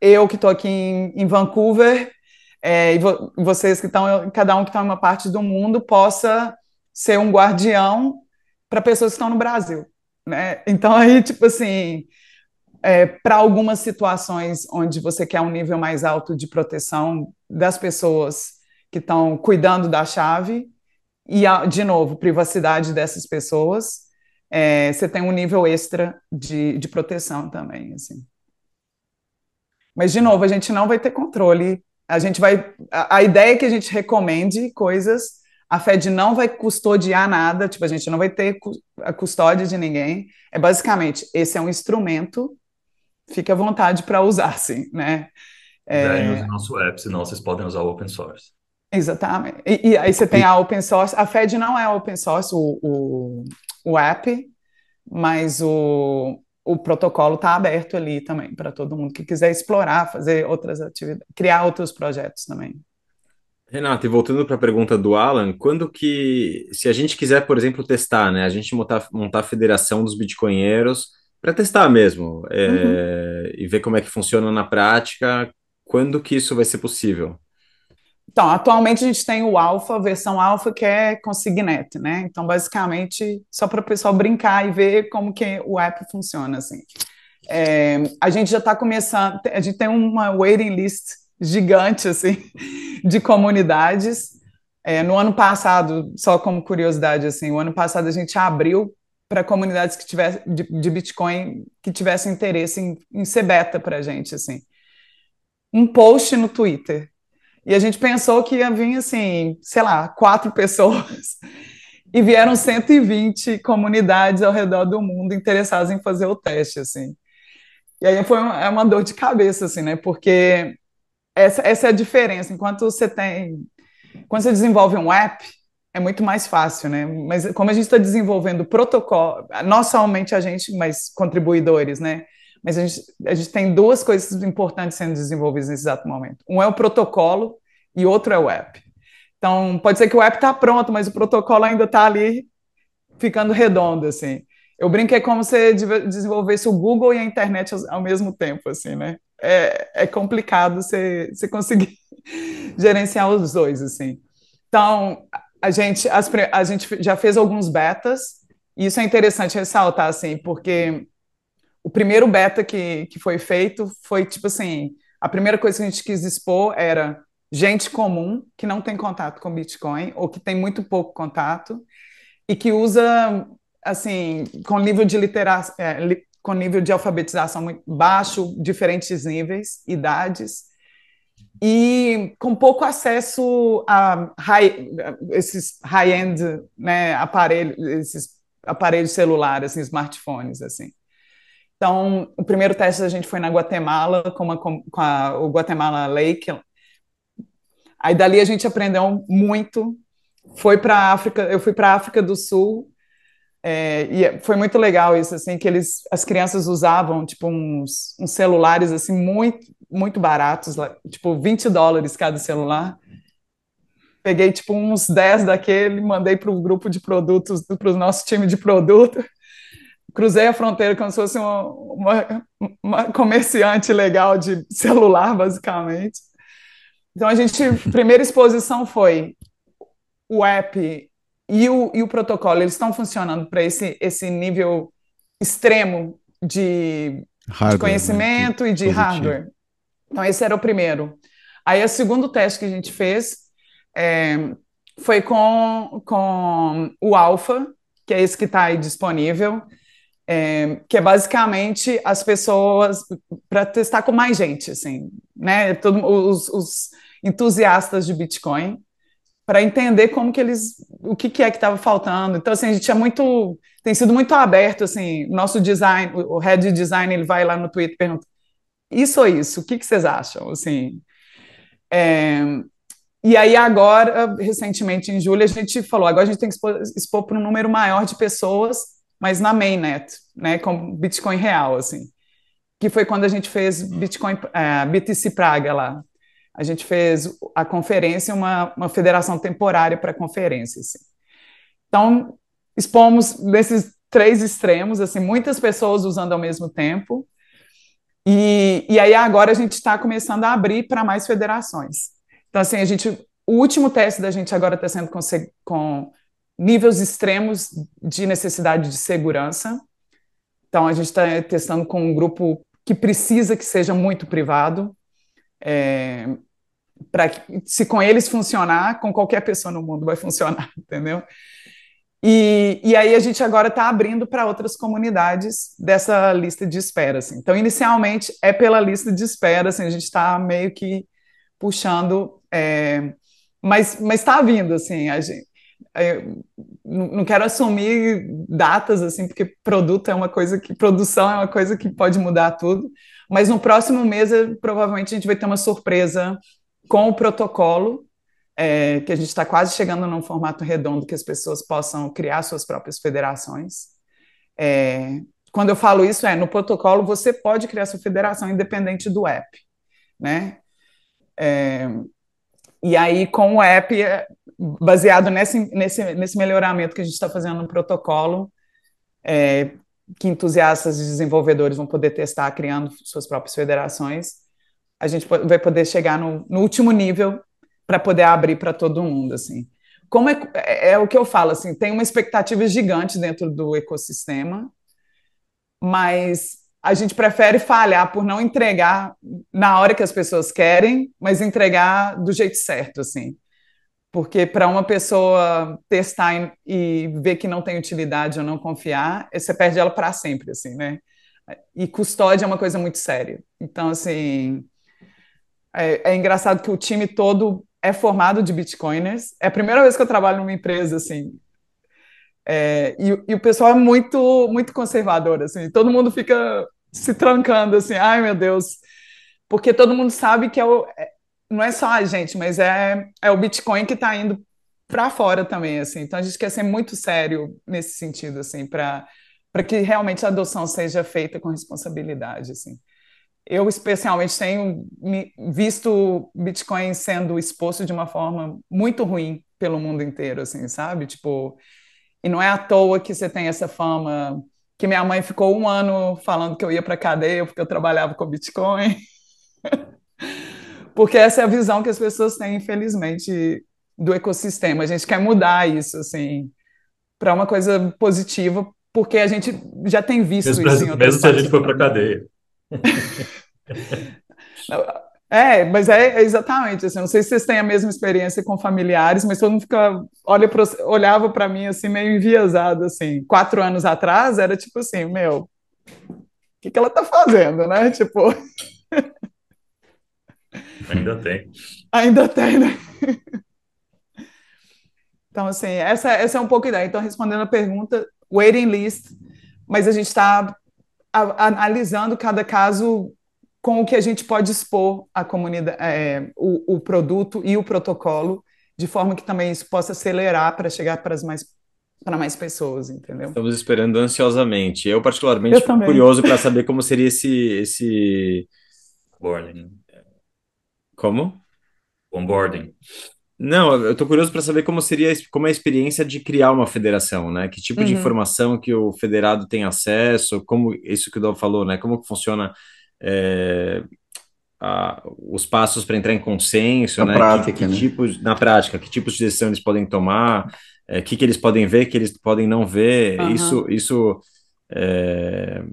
eu que estou aqui em, em Vancouver é, e vo vocês que estão, cada um que está em uma parte do mundo, possa ser um guardião para pessoas que estão no Brasil. Né? Então, aí, tipo assim, é, para algumas situações onde você quer um nível mais alto de proteção das pessoas que estão cuidando da chave, e, ah, de novo, privacidade dessas pessoas, é, você tem um nível extra de, de proteção também, assim. Mas, de novo, a gente não vai ter controle. A gente vai. A, a ideia é que a gente recomende coisas, a Fed não vai custodiar nada, tipo, a gente não vai ter a custódia de ninguém. É basicamente, esse é um instrumento, fica à vontade para usar, assim, né? É... Usem o nosso app, senão vocês podem usar o open source. Exatamente. E, e aí você tem a open source. A Fed não é open source, o, o, o app, mas o, o protocolo está aberto ali também para todo mundo que quiser explorar, fazer outras atividades, criar outros projetos também. Renato, e voltando para a pergunta do Alan, quando que, se a gente quiser, por exemplo, testar, né, a gente montar, montar a federação dos bitcoinheiros para testar mesmo é, uhum. e ver como é que funciona na prática, quando que isso vai ser possível? Então, atualmente a gente tem o Alpha, versão Alpha, que é com Signet, né? Então, basicamente, só para o pessoal brincar e ver como que o app funciona, assim. É, a gente já está começando, a gente tem uma waiting list gigante, assim, [laughs] de comunidades. É, no ano passado, só como curiosidade, assim, o ano passado a gente abriu para comunidades que tivesse, de, de, Bitcoin que tivessem interesse em, em ser beta para a gente, assim. Um post no Twitter e a gente pensou que ia vir, assim, sei lá, quatro [laughs] pessoas. E vieram 120 comunidades ao redor do mundo interessadas em fazer o teste, assim. E aí foi uma, é uma dor de cabeça, assim, né? Porque essa, essa é a diferença. Enquanto você tem... Quando você desenvolve um app, é muito mais fácil, né? Mas como a gente está desenvolvendo protocolo, não somente a gente, mas contribuidores, né? Mas a gente, a gente tem duas coisas importantes sendo desenvolvidas nesse exato momento. Um é o protocolo e outro é o app. Então, pode ser que o app está pronto, mas o protocolo ainda está ali ficando redondo, assim. Eu brinquei como se desenvolvesse o Google e a internet ao mesmo tempo, assim, né? É, é complicado você, você conseguir [laughs] gerenciar os dois, assim. Então, a gente, as, a gente já fez alguns betas, e isso é interessante ressaltar, assim, porque o primeiro beta que, que foi feito foi tipo assim: a primeira coisa que a gente quis expor era gente comum que não tem contato com Bitcoin ou que tem muito pouco contato e que usa assim com nível de litera é, li com nível de alfabetização muito baixo, diferentes níveis, idades e com pouco acesso a high, esses high-end né, aparelhos, esses aparelhos celulares, assim, smartphones assim. Então, o primeiro teste a gente foi na Guatemala, com, uma, com a, o Guatemala Lake. Aí dali a gente aprendeu muito. Foi para a África, eu fui para a África do Sul é, e foi muito legal isso, assim, que eles, as crianças usavam, tipo, uns, uns celulares, assim, muito, muito baratos, tipo, 20 dólares cada celular. Peguei, tipo, uns 10 daquele, mandei para o grupo de produtos, para o nosso time de produto cruzei a fronteira como se fosse uma, uma, uma comerciante legal de celular, [laughs] basicamente. Então, a gente, primeira exposição foi o app e o, e o protocolo, eles estão funcionando para esse, esse nível extremo de, hardware, de né? conhecimento né? e de Positivo. hardware. Então, esse era o primeiro. Aí, o segundo teste que a gente fez é, foi com, com o Alpha, que é esse que está aí disponível é, que é basicamente as pessoas para testar com mais gente, assim, né? Todo, os, os entusiastas de Bitcoin para entender como que eles, o que, que é que estava faltando. Então, assim, a gente é muito, tem sido muito aberto, assim, nosso design, o head design, ele vai lá no Twitter e pergunta, isso ou isso, o que, que vocês acham, assim. É, e aí agora, recentemente, em julho, a gente falou, agora a gente tem que expor para um número maior de pessoas mas na mainnet, né, com Bitcoin real, assim, que foi quando a gente fez Bitcoin, é, BTC Praga lá. A gente fez a conferência, uma, uma federação temporária para conferência, assim. Então, expomos nesses três extremos, assim, muitas pessoas usando ao mesmo tempo. E, e aí agora a gente está começando a abrir para mais federações. Então, assim, a gente, o último teste da gente agora está sendo com, com níveis extremos de necessidade de segurança. Então, a gente está testando com um grupo que precisa que seja muito privado, é, para se com eles funcionar, com qualquer pessoa no mundo vai funcionar, [laughs] entendeu? E, e aí a gente agora está abrindo para outras comunidades dessa lista de espera. Assim. Então, inicialmente é pela lista de espera, assim, a gente está meio que puxando, é, mas está vindo, assim, a gente, não quero assumir datas assim, porque produto é uma coisa que produção é uma coisa que pode mudar tudo, mas no próximo mês eh, provavelmente a gente vai ter uma surpresa com o protocolo é, que a gente está quase chegando num formato redondo que as pessoas possam criar suas próprias federações. É, quando eu falo isso é no protocolo você pode criar sua federação independente do app, né? É, e aí, com o app, baseado nesse, nesse, nesse melhoramento que a gente está fazendo no protocolo, é, que entusiastas e desenvolvedores vão poder testar criando suas próprias federações, a gente vai poder chegar no, no último nível para poder abrir para todo mundo, assim. Como é, é, é, o que eu falo, assim, tem uma expectativa gigante dentro do ecossistema, mas a gente prefere falhar por não entregar na hora que as pessoas querem, mas entregar do jeito certo, assim. Porque para uma pessoa testar e ver que não tem utilidade ou não confiar, você perde ela para sempre, assim, né? E custódia é uma coisa muito séria. Então, assim, é, é, engraçado que o time todo é formado de bitcoiners. É a primeira vez que eu trabalho numa empresa, assim. É, e, e, o pessoal é muito, muito conservador, assim. Todo mundo fica se trancando, assim. Ai, meu Deus. Porque todo mundo sabe que é, o, é não é só a gente, mas é, é o Bitcoin que está indo para fora também, assim. Então a gente quer ser muito sério nesse sentido, assim, para para que realmente a adoção seja feita com responsabilidade, assim. Eu especialmente tenho visto Bitcoin sendo exposto de uma forma muito ruim pelo mundo inteiro, assim, sabe? Tipo, e não é à toa que você tem essa fama que minha mãe ficou um ano falando que eu ia para cadeia porque eu trabalhava com Bitcoin. [laughs] Porque essa é a visão que as pessoas têm, infelizmente, do ecossistema. A gente quer mudar isso, assim, para uma coisa positiva, porque a gente já tem visto mesmo isso. mesmo se a gente for para cadeia. [laughs] é, mas é, é exatamente assim. Não sei se vocês têm a mesma experiência com familiares, mas todo mundo fica, olha olhava para mim assim meio enviesado assim. Quatro anos atrás era tipo assim, meu, o que, que ela tá fazendo, né? Tipo, Ainda tem. Ainda tem, né? Então, assim, essa, essa é um pouco a ideia. Então, respondendo a pergunta, waiting list, mas a gente está analisando cada caso com o que a gente pode expor à comunidade, é, o, o, produto e o protocolo, de forma que também isso possa acelerar para chegar para as mais para mais pessoas, entendeu? Estamos esperando ansiosamente. Eu particularmente Eu curioso para saber como seria esse esse learning. Como? Onboarding. Não, eu tô curioso para saber como seria, como é a experiência de criar uma federação, né? Que tipo de uhum. informação que o federado tem acesso, como isso que o Dom falou, né? Como que funciona é, a- os passos para entrar em consenso, Na né? Que, que né? tipos, na prática, que tipos de decisão eles podem tomar, é, que que eles podem ver, que eles podem não ver. Isso, isso, é,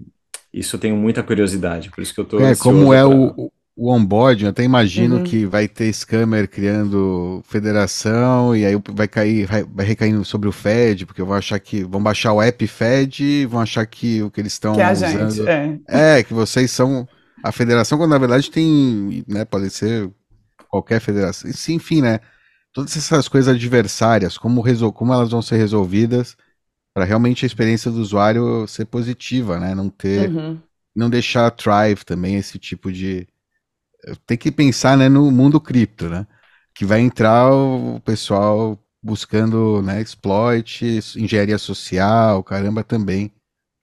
isso eu tenho muita curiosidade, por isso que eu tô É, como é o, o onboarding, eu até imagino uhum. que vai ter scammer criando federação e aí vai cair, vai recaindo sobre o Fed, porque vão achar que vão baixar o app Fed, vão achar que o que eles estão é usando é. é. que vocês são a federação quando na verdade tem, né, pode ser qualquer federação. Enfim, né? Todas essas coisas adversárias, como resol como elas vão ser resolvidas para realmente a experiência do usuário ser positiva, né? Não ter uhum. não deixar a Thrive também esse tipo de tem que pensar né, no mundo cripto, né? Que vai entrar o pessoal buscando né, exploit, engenharia social, caramba, também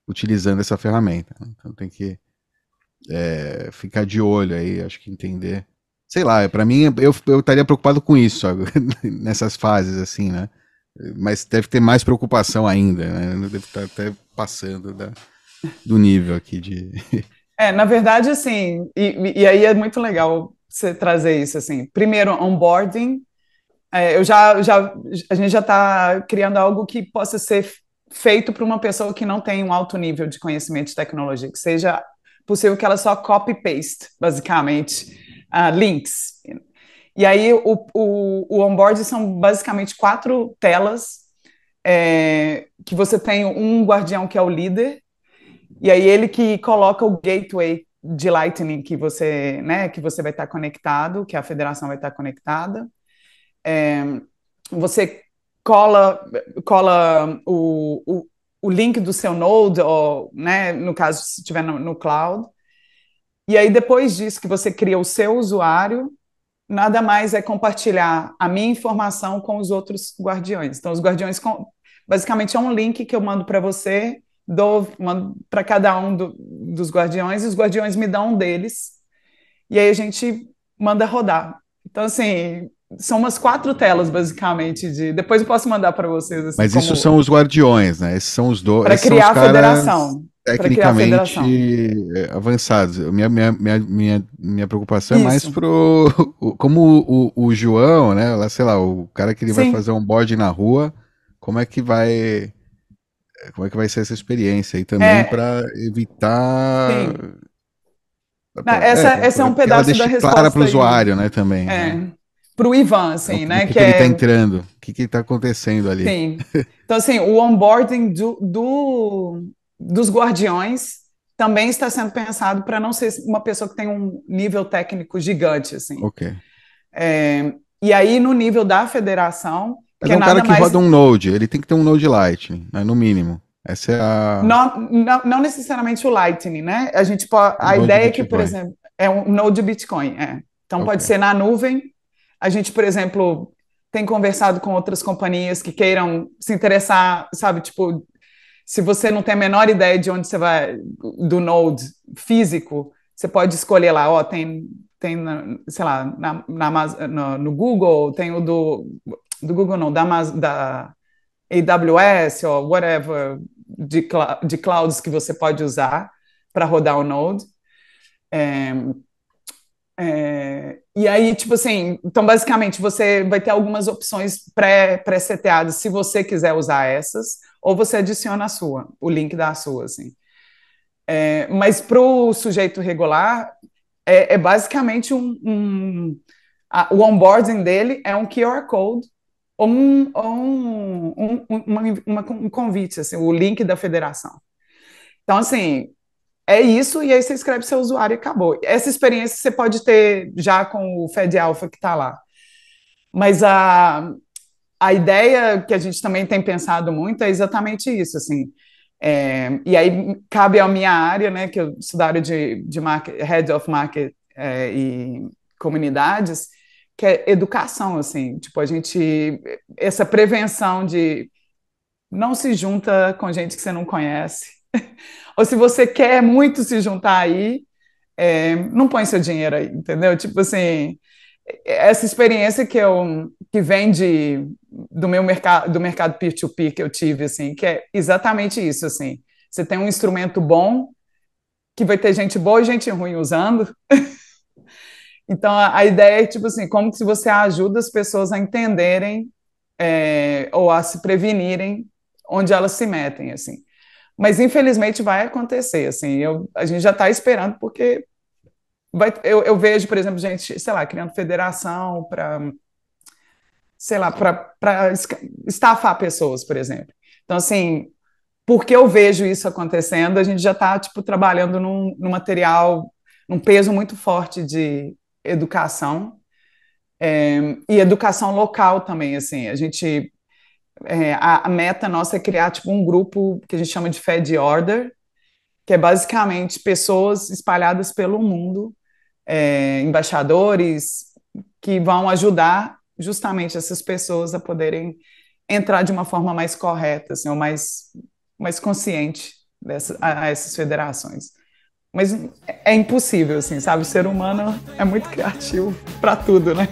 utilizando essa ferramenta. Né? Então tem que é, ficar de olho aí, acho que entender. Sei lá, para mim eu, eu estaria preocupado com isso [laughs] nessas fases assim, né? Mas deve ter mais preocupação ainda, né? Deve estar tá até passando da, do nível aqui de [laughs] É, na verdade, assim, e, e aí é muito legal você trazer isso, assim. Primeiro, onboarding. É, eu já, já, a gente já está criando algo que possa ser feito para uma pessoa que não tem um alto nível de conhecimento de tecnologia, que seja possível que ela só copy-paste, basicamente, uh, links. E aí o, o, o são basicamente quatro telas, é, que você tem um guardião que é o líder, e aí ele que coloca o gateway de Lightning que você, né, que você vai estar conectado, que a federação vai estar conectada. É, você cola, cola o, o, o, link do seu node, ou, né, no caso, se estiver no, no cloud. E aí, depois disso que você cria o seu usuário, nada mais é compartilhar a minha informação com os outros guardiões. Então, os guardiões, com, basicamente, é um link que eu mando para você dou uma para cada um do, dos guardiões e os guardiões me dão um deles. E aí a gente manda rodar. Então, assim, são umas quatro telas, basicamente. De... Depois eu posso mandar para vocês. Assim, Mas como... isso são os guardiões, né? Esses são os dois. Para criar, criar a federação. Tecnicamente avançados. Minha, minha, minha, minha, minha preocupação isso. é mais pro. [laughs] Como o, o, o, João, né? Sei lá, o cara que ele Sim. vai fazer um board na rua, como é que vai como é que vai ser essa experiência aí também é. para evitar. Sim. Não, essa, é, essa é um pedaço da resposta. Clara para o usuário, né, também. É. Né? Para o Ivan, assim, o, né? que, que, que ele está é... Tá entrando, o que está acontecendo ali. Sim. [laughs] Então, assim, o onboarding do, do, dos guardiões também está sendo pensado para não ser uma pessoa que tem um nível técnico gigante, assim. Ok. É, e aí, no nível da federação, mas é, é um cara que mais... roda um Node, ele tem que ter um Node Lightning, né, no mínimo. Essa é a... Não, não, não necessariamente o Lightning, né? A gente pode... É a ideia é que, por exemplo, é um Node Bitcoin, é. Então okay. pode ser na nuvem. A gente, por exemplo, tem conversado com outras companhias que queiram se interessar, sabe, tipo, se você não tem a menor ideia de onde você vai, do node físico, você pode escolher lá, ó, tem, tem sei lá, na, na, no, no Google, tem o do do Google não, da, da AWS ou whatever de, de clouds que você pode usar para rodar o Node. É, é, e aí, tipo assim, então basicamente você vai ter algumas opções pré-seteadas se você quiser usar essas, ou você adiciona a sua, o link da sua, assim. É, mas para o sujeito regular, é, é basicamente um. um a, o onboarding dele é um QR Code ou um, ou um, um, uma, uma, um convite, assim, o link da federação. Então, assim, é isso, e aí você escreve seu usuário e acabou. Essa experiência você pode ter já com o Fed Alpha que está lá. Mas a, a ideia que a gente também tem pensado muito é exatamente isso, assim. É, e aí cabe à minha área, né, que eu sou da área de, de market, Head of Market é, e Comunidades, que é educação, assim, tipo, a gente, essa prevenção de não se junta com gente que você não conhece, [laughs] ou se você quer muito se juntar aí, é, não põe seu dinheiro aí, entendeu? Tipo assim, essa experiência que eu, que vem de, do meu mercado, do mercado peer-to-peer que eu tive, assim, que é exatamente isso, assim, você tem um instrumento bom, que vai ter gente boa e gente ruim usando, [laughs] Então, a, a, ideia é, tipo assim, como que você ajuda as pessoas a entenderem é, ou a se prevenirem onde elas se metem, assim. Mas, infelizmente, vai acontecer, assim. Eu, a gente já está esperando, porque vai, eu, eu vejo, por exemplo, gente, sei lá, criando federação para, sei lá, para estafar pessoas, por exemplo. Então, assim, porque eu vejo isso acontecendo, a gente já está, tipo, trabalhando num, num material num peso muito forte de educação é, e educação local também, assim, a gente, é, a, a, meta nossa é criar, tipo, um grupo que a gente chama de Fed Order, que é basicamente pessoas espalhadas pelo mundo, é, embaixadores, que vão ajudar justamente essas pessoas a poderem entrar de uma forma mais correta, assim, ou mais, mais consciente dessa, a, a essas federações. Mas é impossível, assim, sabe? O ser humano é muito criativo para tudo, né?